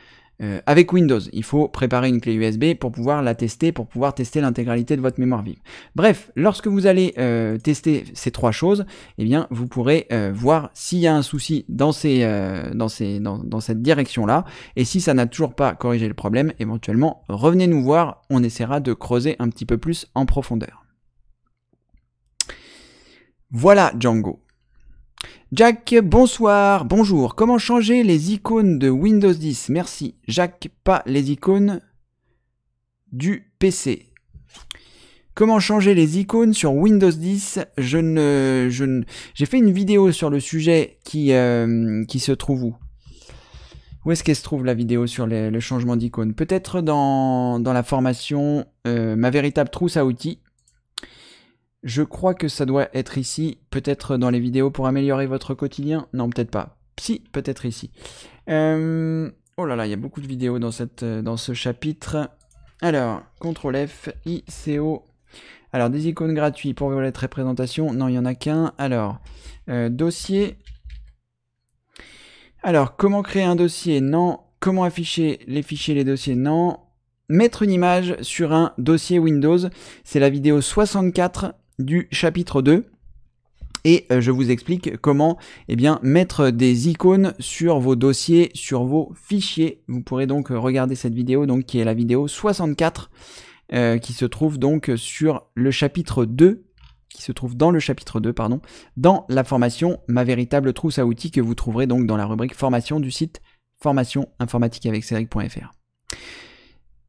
euh, avec Windows, il faut préparer une clé USB pour pouvoir la tester, pour pouvoir tester l'intégralité de votre mémoire vive. Bref, lorsque vous allez euh, tester ces trois choses, eh bien, vous pourrez euh, voir s'il y a un souci dans, ces, dans, ces, dans, dans cette direction-là, et si ça n'a toujours pas corrigé le problème, éventuellement, revenez nous voir, on essaiera de creuser un petit peu plus en profondeur. Voilà Django. Jack, bonsoir, bonjour. Comment changer les icônes de Windows 10 Merci. Jack, pas les icônes du PC. Comment changer les icônes sur Windows 10 Je ne, j'ai fait une vidéo sur le sujet qui, euh, qui se trouve où Où est-ce qu'elle se trouve la vidéo sur le changement d'icône Peut-être dans, la formation euh, ma véritable trousse à outils je crois que ça doit être ici, peut-être dans les vidéos pour améliorer votre quotidien. Non, peut-être pas. Si, peut-être ici. Euh, oh là là, il y a beaucoup de vidéos dans, cette, euh, dans ce chapitre. Alors, CTRL F, ICO. Alors, des icônes gratuites pour et représentation. Non, il n'y en a qu'un. Alors, euh, dossier. Alors, comment créer un dossier Non. Comment afficher les fichiers, les dossiers Non. Mettre une image sur un dossier Windows. C'est la vidéo 64 du chapitre 2 et euh, je vous explique comment eh bien, mettre des icônes sur vos dossiers, sur vos fichiers. Vous pourrez donc regarder cette vidéo donc, qui est la vidéo 64 euh, qui se trouve donc sur le chapitre 2 qui se trouve dans le chapitre 2, pardon, dans la formation Ma véritable trousse à outils que vous trouverez donc dans la rubrique formation du site formation informatique avec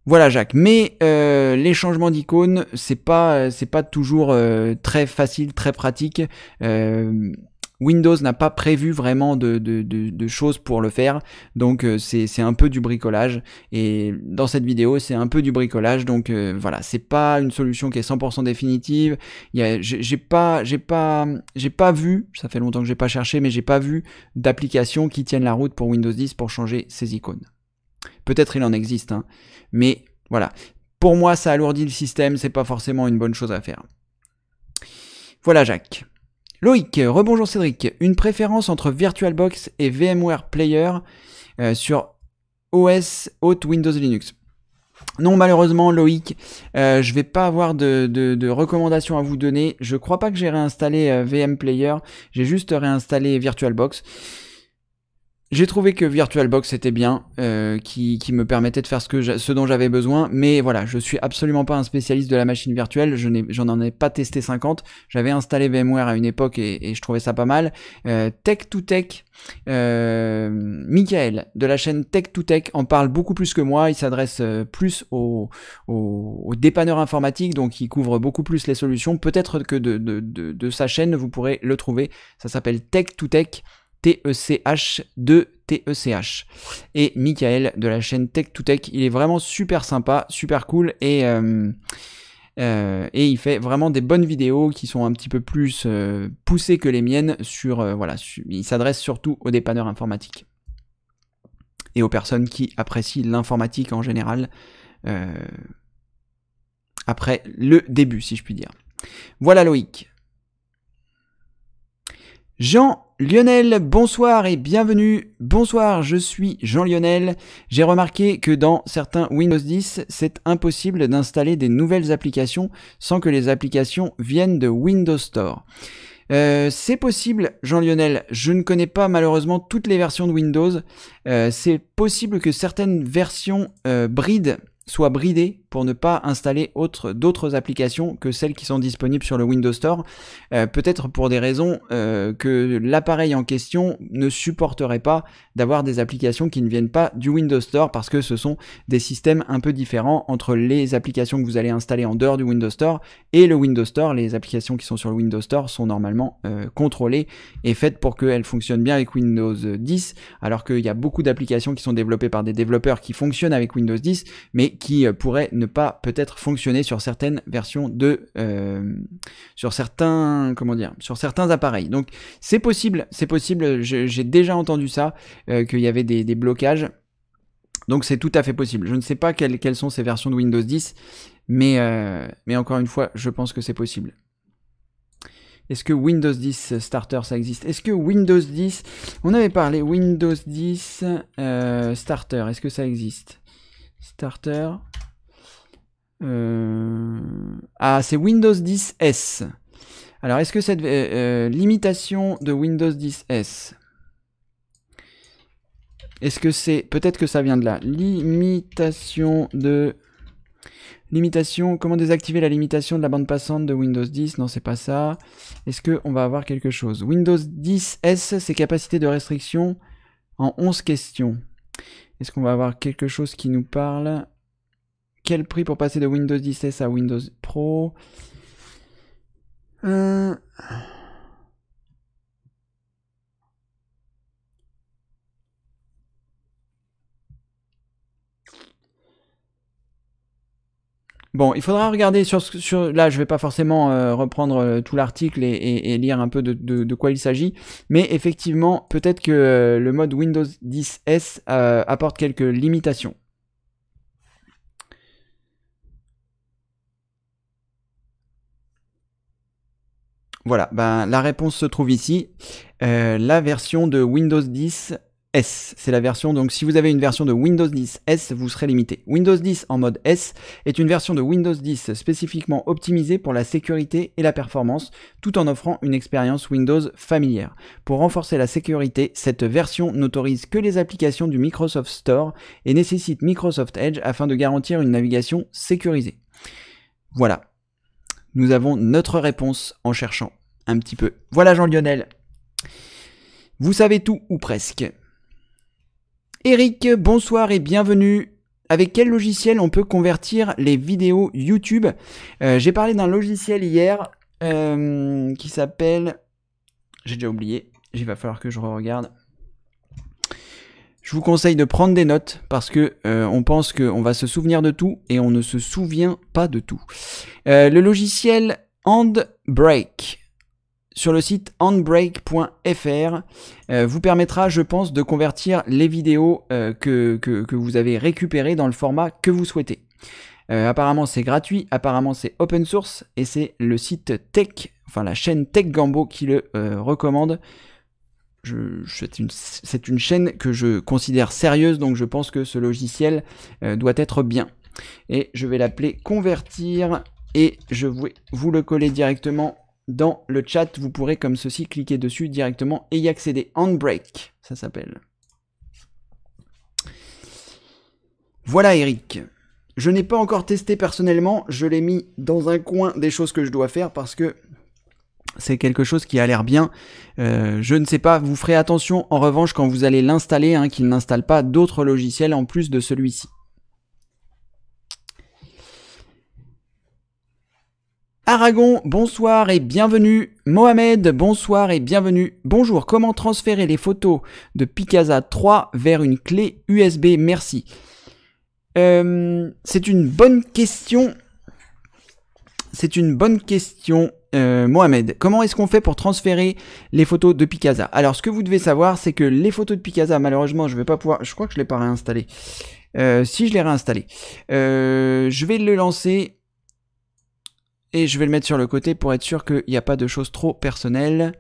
voilà Jacques, mais euh, les changements d'icônes, c'est pas c'est pas toujours euh, très facile, très pratique. Euh, Windows n'a pas prévu vraiment de, de, de, choses pour le faire, donc c'est un peu du bricolage. Et dans cette vidéo, c'est un peu du bricolage, donc voilà, c'est pas une solution qui est 100% définitive. J'ai pas j'ai pas j'ai pas vu, ça fait longtemps que j'ai pas cherché, mais j'ai pas vu d'application qui tienne la route pour Windows 10 pour changer ses icônes. Peut-être il en existe. Hein. Mais voilà, pour moi, ça alourdit le système, c'est pas forcément une bonne chose à faire. Voilà Jacques. Loïc, rebonjour Cédric. Une préférence entre VirtualBox et VMware Player euh, sur OS haute Windows Linux. Non, malheureusement, Loïc, euh, je vais pas avoir de, recommandations à vous donner. Je crois pas que j'ai réinstallé euh, VM Player. J'ai juste réinstallé VirtualBox. J'ai trouvé que VirtualBox était bien, euh, qui, me permettait de faire ce, que ce dont j'avais besoin, mais voilà, je suis absolument pas un spécialiste de la machine virtuelle, je n'en ai, pas testé 50, j'avais installé VMware à une époque et, je trouvais ça pas mal. Euh, tech to Tech, euh, Michael de la chaîne Tech to Tech en parle beaucoup plus que moi, il s'adresse euh, plus aux, dépanneurs informatiques, donc il couvre beaucoup plus les solutions, peut-être que de, de sa chaîne vous pourrez le trouver, ça s'appelle Tech to Tech. TECH2TECH. E et Michael de la chaîne Tech 2 Tech, il est vraiment super sympa, super cool et, euh, euh, et il fait vraiment des bonnes vidéos qui sont un petit peu plus euh, poussées que les miennes sur voilà, il s'adresse surtout aux dépanneurs informatiques et aux personnes qui apprécient l'informatique en général après le début si je puis dire. Voilà Loïc. Jean Lionel, bonsoir et bienvenue. Bonsoir, je suis Jean-Lionel. J'ai remarqué que dans certains Windows 10, c'est impossible d'installer des nouvelles applications sans que les applications viennent de Windows Store. Euh, c'est possible, Jean-Lionel. Je ne connais pas malheureusement toutes les versions de Windows. Euh, c'est possible que certaines versions euh, brides soient bridées pour ne pas installer d'autres applications que celles qui sont disponibles sur le Windows Store, euh, peut-être pour des raisons euh, que l'appareil en question ne supporterait pas d'avoir des applications qui ne viennent pas du Windows Store parce que ce sont des systèmes un peu différents entre les applications que vous allez installer en dehors du Windows Store et le Windows Store. Les applications qui sont sur le Windows Store sont normalement euh, contrôlées et faites pour qu'elles fonctionnent bien avec Windows 10, alors qu'il y a beaucoup d'applications qui sont développées par des développeurs qui fonctionnent avec Windows 10, mais qui pourraient ne pas peut-être fonctionner sur certaines versions de euh, sur certains comment dire sur certains appareils. Donc c'est possible, c'est possible. J'ai déjà entendu ça euh, qu'il y avait des, blocages. Donc c'est tout à fait possible. Je ne sais pas quelles, sont ces versions de Windows 10, mais, euh, mais encore une fois, je pense que c'est possible. Est-ce que Windows 10 Starter ça existe Est-ce que Windows 10, on avait parlé Windows 10 Starter, est-ce que ça existe Starter, euh, ah, c'est Windows 10 S. Alors, est-ce que cette euh, euh, limitation de Windows 10 S, est-ce que c'est. Peut-être que ça vient de là. Limitation de. Limitation. Comment désactiver la limitation de la bande passante de Windows 10 Non, c'est pas ça. Est-ce que on va avoir quelque chose Windows 10 S, ses capacités de restriction en 11 questions. Est-ce qu'on va avoir quelque chose qui nous parle quel prix pour passer de Windows 10 s à Windows Pro euh, Bon, il faudra regarder sur, sur là, je vais pas forcément euh, reprendre euh, tout l'article et, lire un peu de, quoi il s'agit, mais effectivement, peut-être que le mode Windows 10S apporte quelques limitations. Voilà, ben, la réponse se trouve ici. Euh, la version de Windows 10 S, c'est la version, donc si vous avez une version de Windows 10 S, vous serez limité. Windows 10 en mode S est une version de Windows 10 spécifiquement optimisée pour la sécurité et la performance, tout en offrant une expérience Windows familière. Pour renforcer la sécurité, cette version n'autorise que les applications du Microsoft Store et nécessite Microsoft Edge afin de garantir une navigation sécurisée. Voilà, nous avons notre réponse en cherchant un petit peu. Voilà Jean-Lionel. Vous savez tout ou presque. Eric, bonsoir et bienvenue. Avec quel logiciel on peut convertir les vidéos YouTube euh, J'ai parlé d'un logiciel hier euh, qui s'appelle... J'ai déjà oublié. Il va falloir que je re regarde. Je vous conseille de prendre des notes parce que euh, on pense qu'on va se souvenir de tout et on ne se souvient pas de tout. Euh, le logiciel Handbrake sur le site handbrake.fr euh, vous permettra, je pense, de convertir les vidéos que, que, vous avez récupérées dans le format que vous souhaitez. apparemment c'est gratuit, apparemment c'est open source et c'est le site Tech, enfin la chaîne Tech Gambo qui le recommande c'est une, chaîne que je considère sérieuse, donc je pense que ce logiciel euh, doit être bien. Et je vais l'appeler convertir et je vais vous le coller directement dans le chat. Vous pourrez comme ceci cliquer dessus directement et y accéder. break, ça s'appelle. Voilà Eric. Je n'ai pas encore testé personnellement, je l'ai mis dans un coin des choses que je dois faire parce que c'est quelque chose qui a l'air bien. Euh, je ne sais pas, vous ferez attention en revanche quand vous allez l'installer, hein, qu'il n'installe pas d'autres logiciels en plus de celui-ci. Aragon, bonsoir et bienvenue. Mohamed, bonsoir et bienvenue. Bonjour, comment transférer les photos de Picasa 3 vers une clé USB Merci. Euh, c'est une bonne question c'est une bonne question. Euh, Mohamed, comment est-ce qu'on fait pour transférer les photos de Picasa Alors, ce que vous devez savoir, c'est que les photos de Picasa, malheureusement, je ne vais pas pouvoir. Je crois que je l'ai pas réinstallé. Euh, si je l'ai réinstallé, euh, je vais le lancer et je vais le mettre sur le côté pour être sûr qu'il n'y a pas de choses trop personnelles.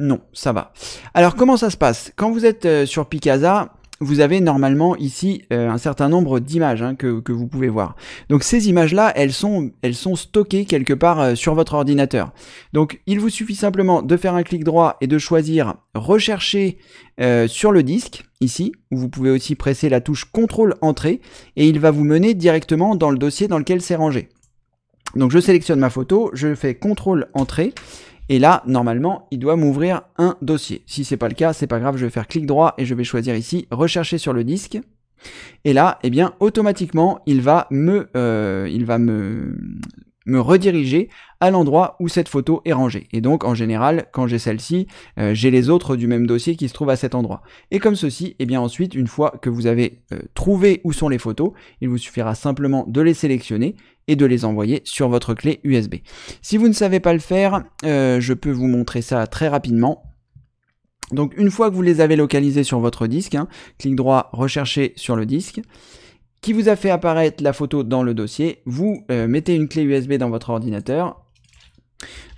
Non, ça va. Alors, comment ça se passe Quand vous êtes sur Picasa, vous avez normalement ici euh, un certain nombre d'images hein, que, vous pouvez voir. Donc ces images-là, elles sont, elles sont stockées quelque part euh, sur votre ordinateur. Donc il vous suffit simplement de faire un clic droit et de choisir rechercher euh, sur le disque, ici, vous pouvez aussi presser la touche CTRL Entrée, et il va vous mener directement dans le dossier dans lequel c'est rangé. Donc je sélectionne ma photo, je fais CTRL Entrée, et là, normalement, il doit m'ouvrir un dossier. Si c'est pas le cas, c'est pas grave, je vais faire clic droit et je vais choisir ici rechercher sur le disque. Et là, eh bien, automatiquement, il va me, euh, il va me, me rediriger à l'endroit où cette photo est rangée. Et donc en général, quand j'ai celle-ci, euh, j'ai les autres du même dossier qui se trouvent à cet endroit. Et comme ceci, et eh bien ensuite, une fois que vous avez euh, trouvé où sont les photos, il vous suffira simplement de les sélectionner et de les envoyer sur votre clé USB. Si vous ne savez pas le faire, euh, je peux vous montrer ça très rapidement. Donc une fois que vous les avez localisés sur votre disque, hein, clic droit, rechercher sur le disque qui vous a fait apparaître la photo dans le dossier. Vous euh, mettez une clé USB dans votre ordinateur.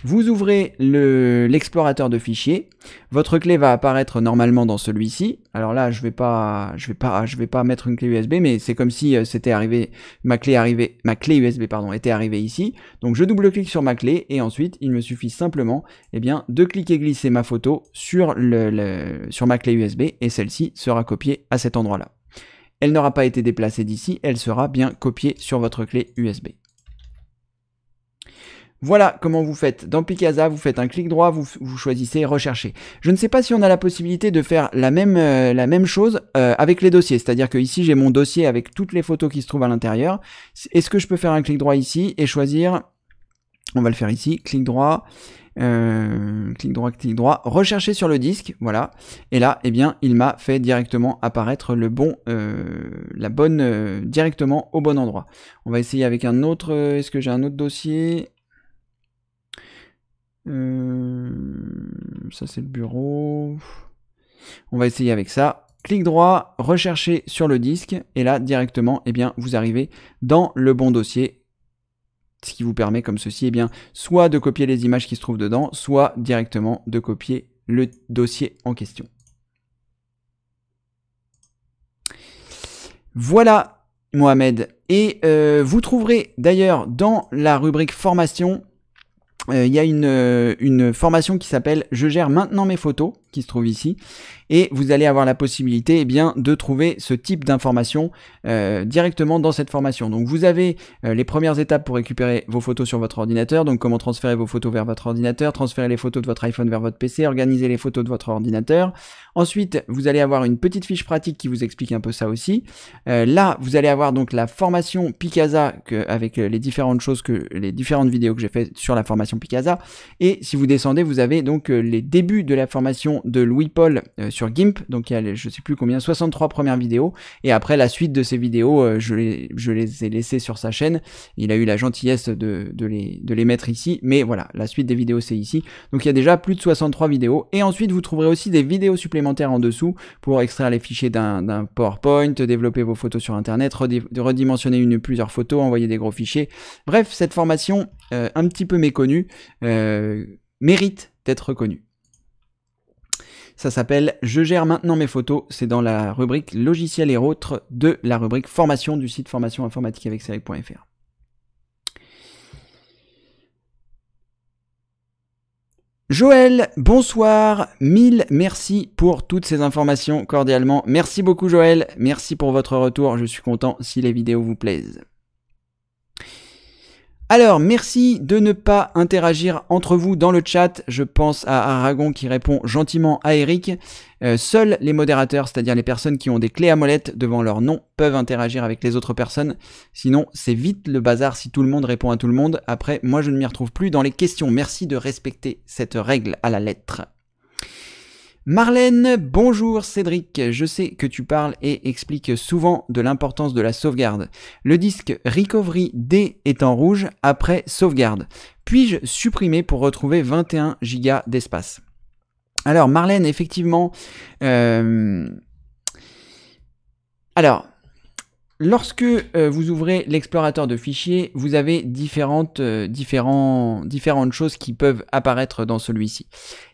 Vous ouvrez l'explorateur de fichiers. Votre clé va apparaître normalement dans celui-ci. Alors là, je vais pas, je vais pas, je vais pas mettre une clé USB, mais c'est comme si euh, c'était arrivé, ma clé arrivée, ma clé USB, pardon, était arrivée ici. Donc je double-clique sur ma clé et ensuite il me suffit simplement, eh bien, de cliquer glisser ma photo sur le sur ma clé USB et celle-ci sera copiée à cet endroit-là. Elle n'aura pas été déplacée d'ici, elle sera bien copiée sur votre clé USB. Voilà comment vous faites. Dans Picasa, vous faites un clic droit, vous, choisissez rechercher. Je ne sais pas si on a la possibilité de faire la même, euh, la même chose euh, avec les dossiers. C'est-à-dire que ici, j'ai mon dossier avec toutes les photos qui se trouvent à l'intérieur. Est-ce que je peux faire un clic droit ici et choisir, on va le faire ici, clic droit, euh, clic droit, clic droit, rechercher sur le disque, voilà. Et là, eh bien, il m'a fait directement apparaître le bon, euh, la bonne, euh, directement au bon endroit. On va essayer avec un autre, est-ce que j'ai un autre dossier Ça, c'est le bureau. On va essayer avec ça. Clic droit, rechercher sur le disque, et là directement, eh bien, vous arrivez dans le bon dossier ce qui vous permet comme ceci, eh bien, soit de copier les images qui se trouvent dedans, soit directement de copier le dossier en question. Voilà, Mohamed. Et euh, vous trouverez d'ailleurs dans la rubrique formation, euh, il y a une euh, formation qui s'appelle Je gère maintenant mes photos qui se trouve ici. Et vous allez avoir la possibilité eh bien, de trouver ce type d'information euh, directement dans cette formation. Donc vous avez euh, les premières étapes pour récupérer vos photos sur votre ordinateur, donc comment transférer vos photos vers votre ordinateur, transférer les photos de votre iPhone vers votre PC, organiser les photos de votre ordinateur. Ensuite, vous allez avoir une petite fiche pratique qui vous explique un peu ça aussi. Euh, là, vous allez avoir donc la formation Picasa avec les différentes choses que les différentes vidéos que j'ai fait sur la formation Picasa. Et si vous descendez, vous avez donc les débuts de la formation de Louis-Paul euh, sur GIMP, donc il y a, je sais plus combien, 63 premières vidéos, et après la suite de ces vidéos, euh, je, les, ai laissées sur sa chaîne, il a eu la gentillesse de, les, mettre ici, mais voilà, la suite des vidéos c'est ici, donc il y a déjà plus de 63 vidéos, et ensuite vous trouverez aussi des vidéos supplémentaires en dessous pour extraire les fichiers d'un PowerPoint, développer vos photos sur Internet, redimensionner une ou plusieurs photos, envoyer des gros fichiers. Bref, cette formation euh, un petit peu méconnue mérite d'être reconnue. Ça s'appelle Je gère maintenant mes photos. C'est dans la rubrique logiciel et autres de la rubrique formation du site formation informatique avec Cédric.fr ». Joël, bonsoir, mille merci pour toutes ces informations cordialement. Merci beaucoup Joël, merci pour votre retour, je suis content si les vidéos vous plaisent. Alors, merci de ne pas interagir entre vous dans le chat. Je pense à Aragon qui répond gentiment à Eric. Euh, seuls les modérateurs, c'est-à-dire les personnes qui ont des clés à molette devant leur nom, peuvent interagir avec les autres personnes. Sinon, c'est vite le bazar si tout le monde répond à tout le monde. Après, moi, je ne m'y retrouve plus dans les questions. Merci de respecter cette règle à la lettre. Marlène, bonjour Cédric, je sais que tu parles et expliques souvent de l'importance de la sauvegarde. Le disque Recovery D est en rouge après sauvegarde. Puis-je supprimer pour retrouver 21 Go d'espace Alors Marlène, effectivement... Euh, alors, Lorsque euh, vous ouvrez l'explorateur de fichiers, vous avez différentes, euh, différentes choses qui peuvent apparaître dans celui-ci.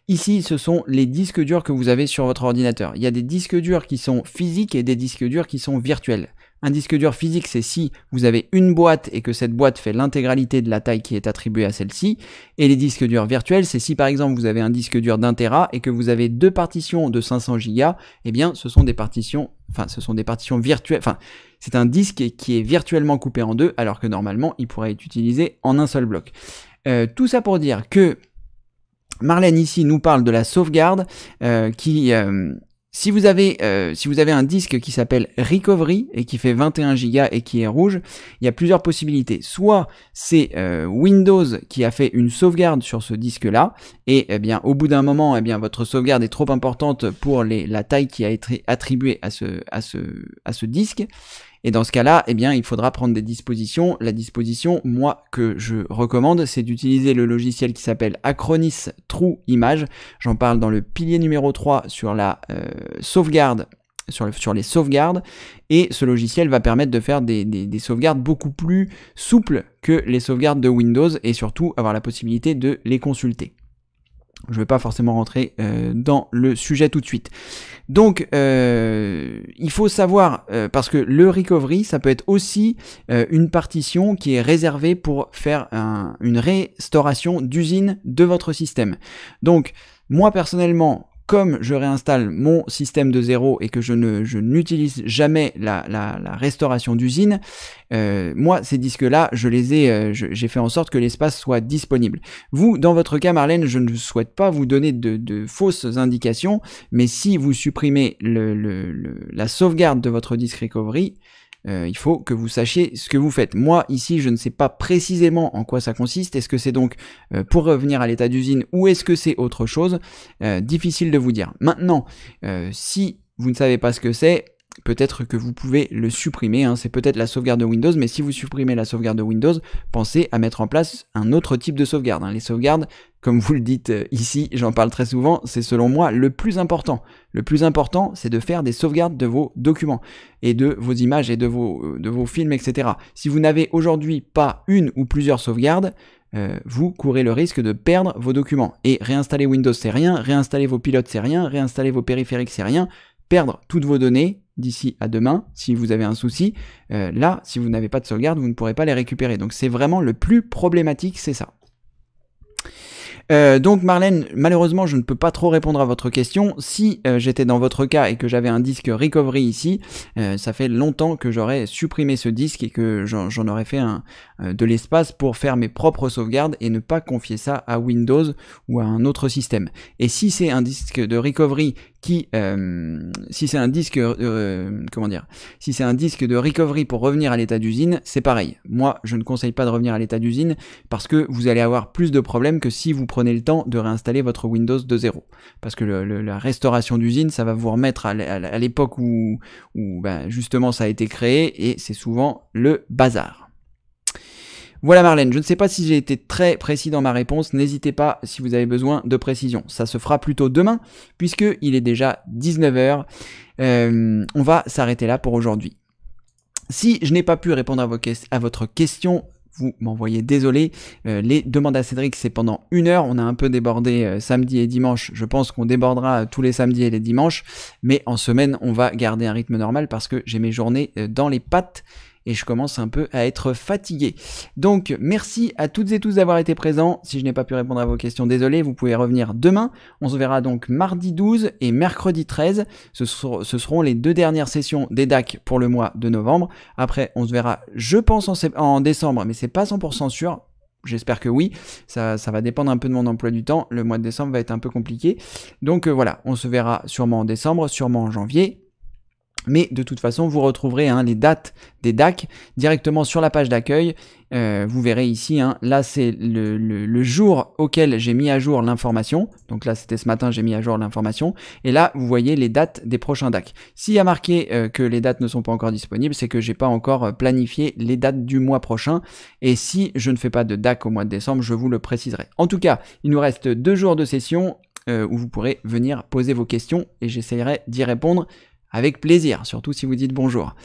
Ici, ce sont les disques durs que vous avez sur votre ordinateur. Il y a des disques durs qui sont physiques et des disques durs qui sont virtuels. Un disque dur physique, c'est si vous avez une boîte et que cette boîte fait l'intégralité de la taille qui est attribuée à celle-ci. Et les disques durs virtuels, c'est si par exemple vous avez un disque dur d'un Tera et que vous avez deux partitions de 500 Go, eh bien ce sont des partitions, enfin ce sont des partitions virtuelles, enfin c'est un disque qui est virtuellement coupé en deux alors que normalement il pourrait être utilisé en un seul bloc. Euh, tout ça pour dire que Marlène ici nous parle de la sauvegarde euh, qui... Euh, si vous avez, euh, si vous avez un disque qui s'appelle Recovery et qui fait 21 Go et qui est rouge, il y a plusieurs possibilités. Soit c'est euh, Windows qui a fait une sauvegarde sur ce disque-là et eh bien au bout d'un moment, eh bien votre sauvegarde est trop importante pour les, la taille qui a été attribuée à ce, à ce, à ce disque et dans ce cas-là, eh bien, il faudra prendre des dispositions. La disposition, moi, que je recommande, c'est d'utiliser le logiciel qui s'appelle Acronis True Image. J'en parle dans le pilier numéro 3 sur la euh, sauvegarde sur, les sauvegardes. Et ce logiciel va permettre de faire des, sauvegardes beaucoup plus souples que les sauvegardes de Windows et surtout avoir la possibilité de les consulter. Je ne vais pas forcément rentrer euh, dans le sujet tout de suite. Donc, euh, il faut savoir, euh, parce que le recovery, ça peut être aussi euh, une partition qui est réservée pour faire une restauration d'usine de votre système. Donc, moi personnellement, comme je réinstalle mon système de zéro et que je ne je n'utilise jamais la, la, restauration d'usine, euh, moi ces disques-là, je les ai, euh, j'ai fait en sorte que l'espace soit disponible. Vous, dans votre cas, Marlène, je ne souhaite pas vous donner de, de fausses indications, mais si vous supprimez le, la sauvegarde de votre disque recovery, euh, il faut que vous sachiez ce que vous faites. Moi, ici, je ne sais pas précisément en quoi ça consiste. Est-ce que c'est donc euh, pour revenir à l'état d'usine ou est-ce que c'est autre chose euh, Difficile de vous dire. Maintenant, si vous ne savez pas ce que c'est, peut-être que vous pouvez le supprimer. Hein. C'est peut-être la sauvegarde de Windows, mais si vous supprimez la sauvegarde de Windows, pensez à mettre en place un autre type de sauvegarde. Hein. Les sauvegardes comme vous le dites euh, ici, j'en parle très souvent, c'est selon moi le plus important. Le plus important, c'est de faire des sauvegardes de vos documents et de vos images et de vos, euh, de vos films, etc. Si vous n'avez aujourd'hui pas une ou plusieurs sauvegardes, euh, vous courez le risque de perdre vos documents. Et réinstaller Windows, c'est rien, réinstaller vos pilotes, c'est rien, réinstaller vos périphériques, c'est rien, perdre toutes vos données d'ici à demain, si vous avez un souci, là, si vous n'avez pas de sauvegarde, vous ne pourrez pas les récupérer. Donc c'est vraiment le plus problématique, c'est ça. Euh, donc Marlène, malheureusement, je ne peux pas trop répondre à votre question. Si euh, j'étais dans votre cas et que j'avais un disque recovery ici, euh, ça fait longtemps que j'aurais supprimé ce disque et que j'en aurais fait un, euh, de l'espace pour faire mes propres sauvegardes et ne pas confier ça à Windows ou à un autre système. Et si c'est un disque de recovery qui, euh, si c'est un disque, euh, comment dire, si c'est un disque de recovery pour revenir à l'état d'usine, c'est pareil. Moi, je ne conseille pas de revenir à l'état d'usine parce que vous allez avoir plus de problèmes que si vous prenez le temps de réinstaller votre Windows de zéro. Parce que la restauration d'usine, ça va vous remettre à l'époque où, où ben, justement ça a été créé et c'est souvent le bazar. Voilà Marlène, je ne sais pas si j'ai été très précis dans ma réponse, n'hésitez pas si vous avez besoin de précision. Ça se fera plutôt demain, puisqu'il est déjà 19h. Euh, on va s'arrêter là pour aujourd'hui. Si je n'ai pas pu répondre à, votre question, vous m'envoyez désolé. Euh, les demandes à Cédric, c'est pendant une heure. On a un peu débordé euh, samedi et dimanche. Je pense qu'on débordera tous les samedis et les dimanches. Mais en semaine, on va garder un rythme normal parce que j'ai mes journées dans les pattes et je commence un peu à être fatigué. Donc merci à toutes et tous d'avoir été présents. Si je n'ai pas pu répondre à vos questions, désolé, vous pouvez revenir demain. On se verra donc mardi 12 et mercredi 13. Ce, seront les deux dernières sessions des DAC pour le mois de novembre. Après, on se verra, je pense, en, décembre, mais c'est pas 100% sûr. J'espère que oui. Ça, va dépendre un peu de mon emploi du temps. Le mois de décembre va être un peu compliqué. Donc euh, voilà, on se verra sûrement en décembre, sûrement en janvier. Mais de toute façon, vous retrouverez hein, les dates des DAC directement sur la page d'accueil. Euh, vous verrez ici, hein, là c'est le, jour auquel j'ai mis à jour l'information. Donc là c'était ce matin, j'ai mis à jour l'information. Et là vous voyez les dates des prochains DAC. S'il y a marqué euh, que les dates ne sont pas encore disponibles, c'est que j'ai pas encore euh, planifié les dates du mois prochain. Et si je ne fais pas de DAC au mois de décembre, je vous le préciserai. En tout cas, il nous reste deux jours de session où vous pourrez venir poser vos questions et j'essayerai d'y répondre avec plaisir, surtout si vous dites bonjour.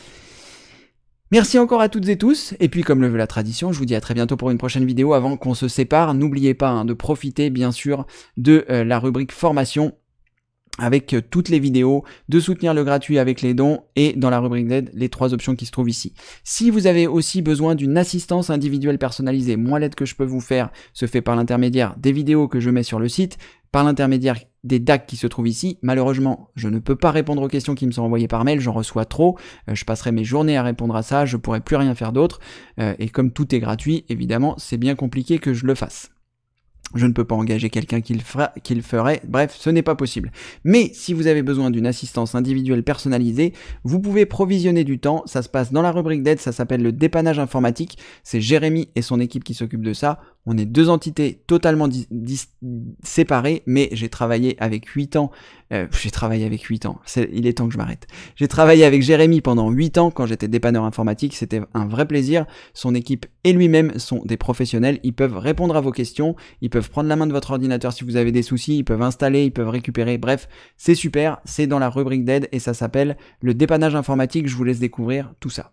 Merci encore à toutes et tous, et puis comme le veut la tradition, je vous dis à très bientôt pour une prochaine vidéo. Avant qu'on se sépare, n'oubliez pas hein, de profiter bien sûr de euh, la rubrique formation avec euh, toutes les vidéos, de soutenir le gratuit avec les dons et dans la rubrique d'aide, les trois options qui se trouvent ici. Si vous avez aussi besoin d'une assistance individuelle personnalisée, moi l'aide que je peux vous faire se fait par l'intermédiaire des vidéos que je mets sur le site, par l'intermédiaire des DAC qui se trouvent ici. Malheureusement, je ne peux pas répondre aux questions qui me sont envoyées par mail, j'en reçois trop, euh, je passerai mes journées à répondre à ça, je pourrai plus rien faire d'autre, euh, et comme tout est gratuit, évidemment, c'est bien compliqué que je le fasse. Je ne peux pas engager quelqu'un qui, le ferait. Bref, ce n'est pas possible. Mais si vous avez besoin d'une assistance individuelle personnalisée, vous pouvez provisionner du temps. Ça se passe dans la rubrique d'aide, ça s'appelle le dépannage informatique. C'est Jérémy et son équipe qui s'occupent de ça. On est deux entités totalement séparées, mais j'ai travaillé avec 8 ans euh, j'ai travaillé avec 8 ans, il est temps que je m'arrête. J'ai travaillé avec Jérémy pendant 8 ans quand j'étais dépanneur informatique, c'était un vrai plaisir. Son équipe et lui-même sont des professionnels, ils peuvent répondre à vos questions, ils peuvent prendre la main de votre ordinateur si vous avez des soucis, ils peuvent installer, ils peuvent récupérer, bref, c'est super, c'est dans la rubrique d'aide et ça s'appelle le dépannage informatique, je vous laisse découvrir tout ça.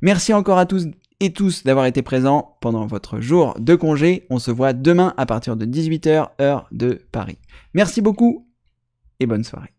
Merci encore à tous et tous d'avoir été présents pendant votre jour de congé. On se voit demain à partir de 18h heure de Paris. Merci beaucoup et bonne soirée.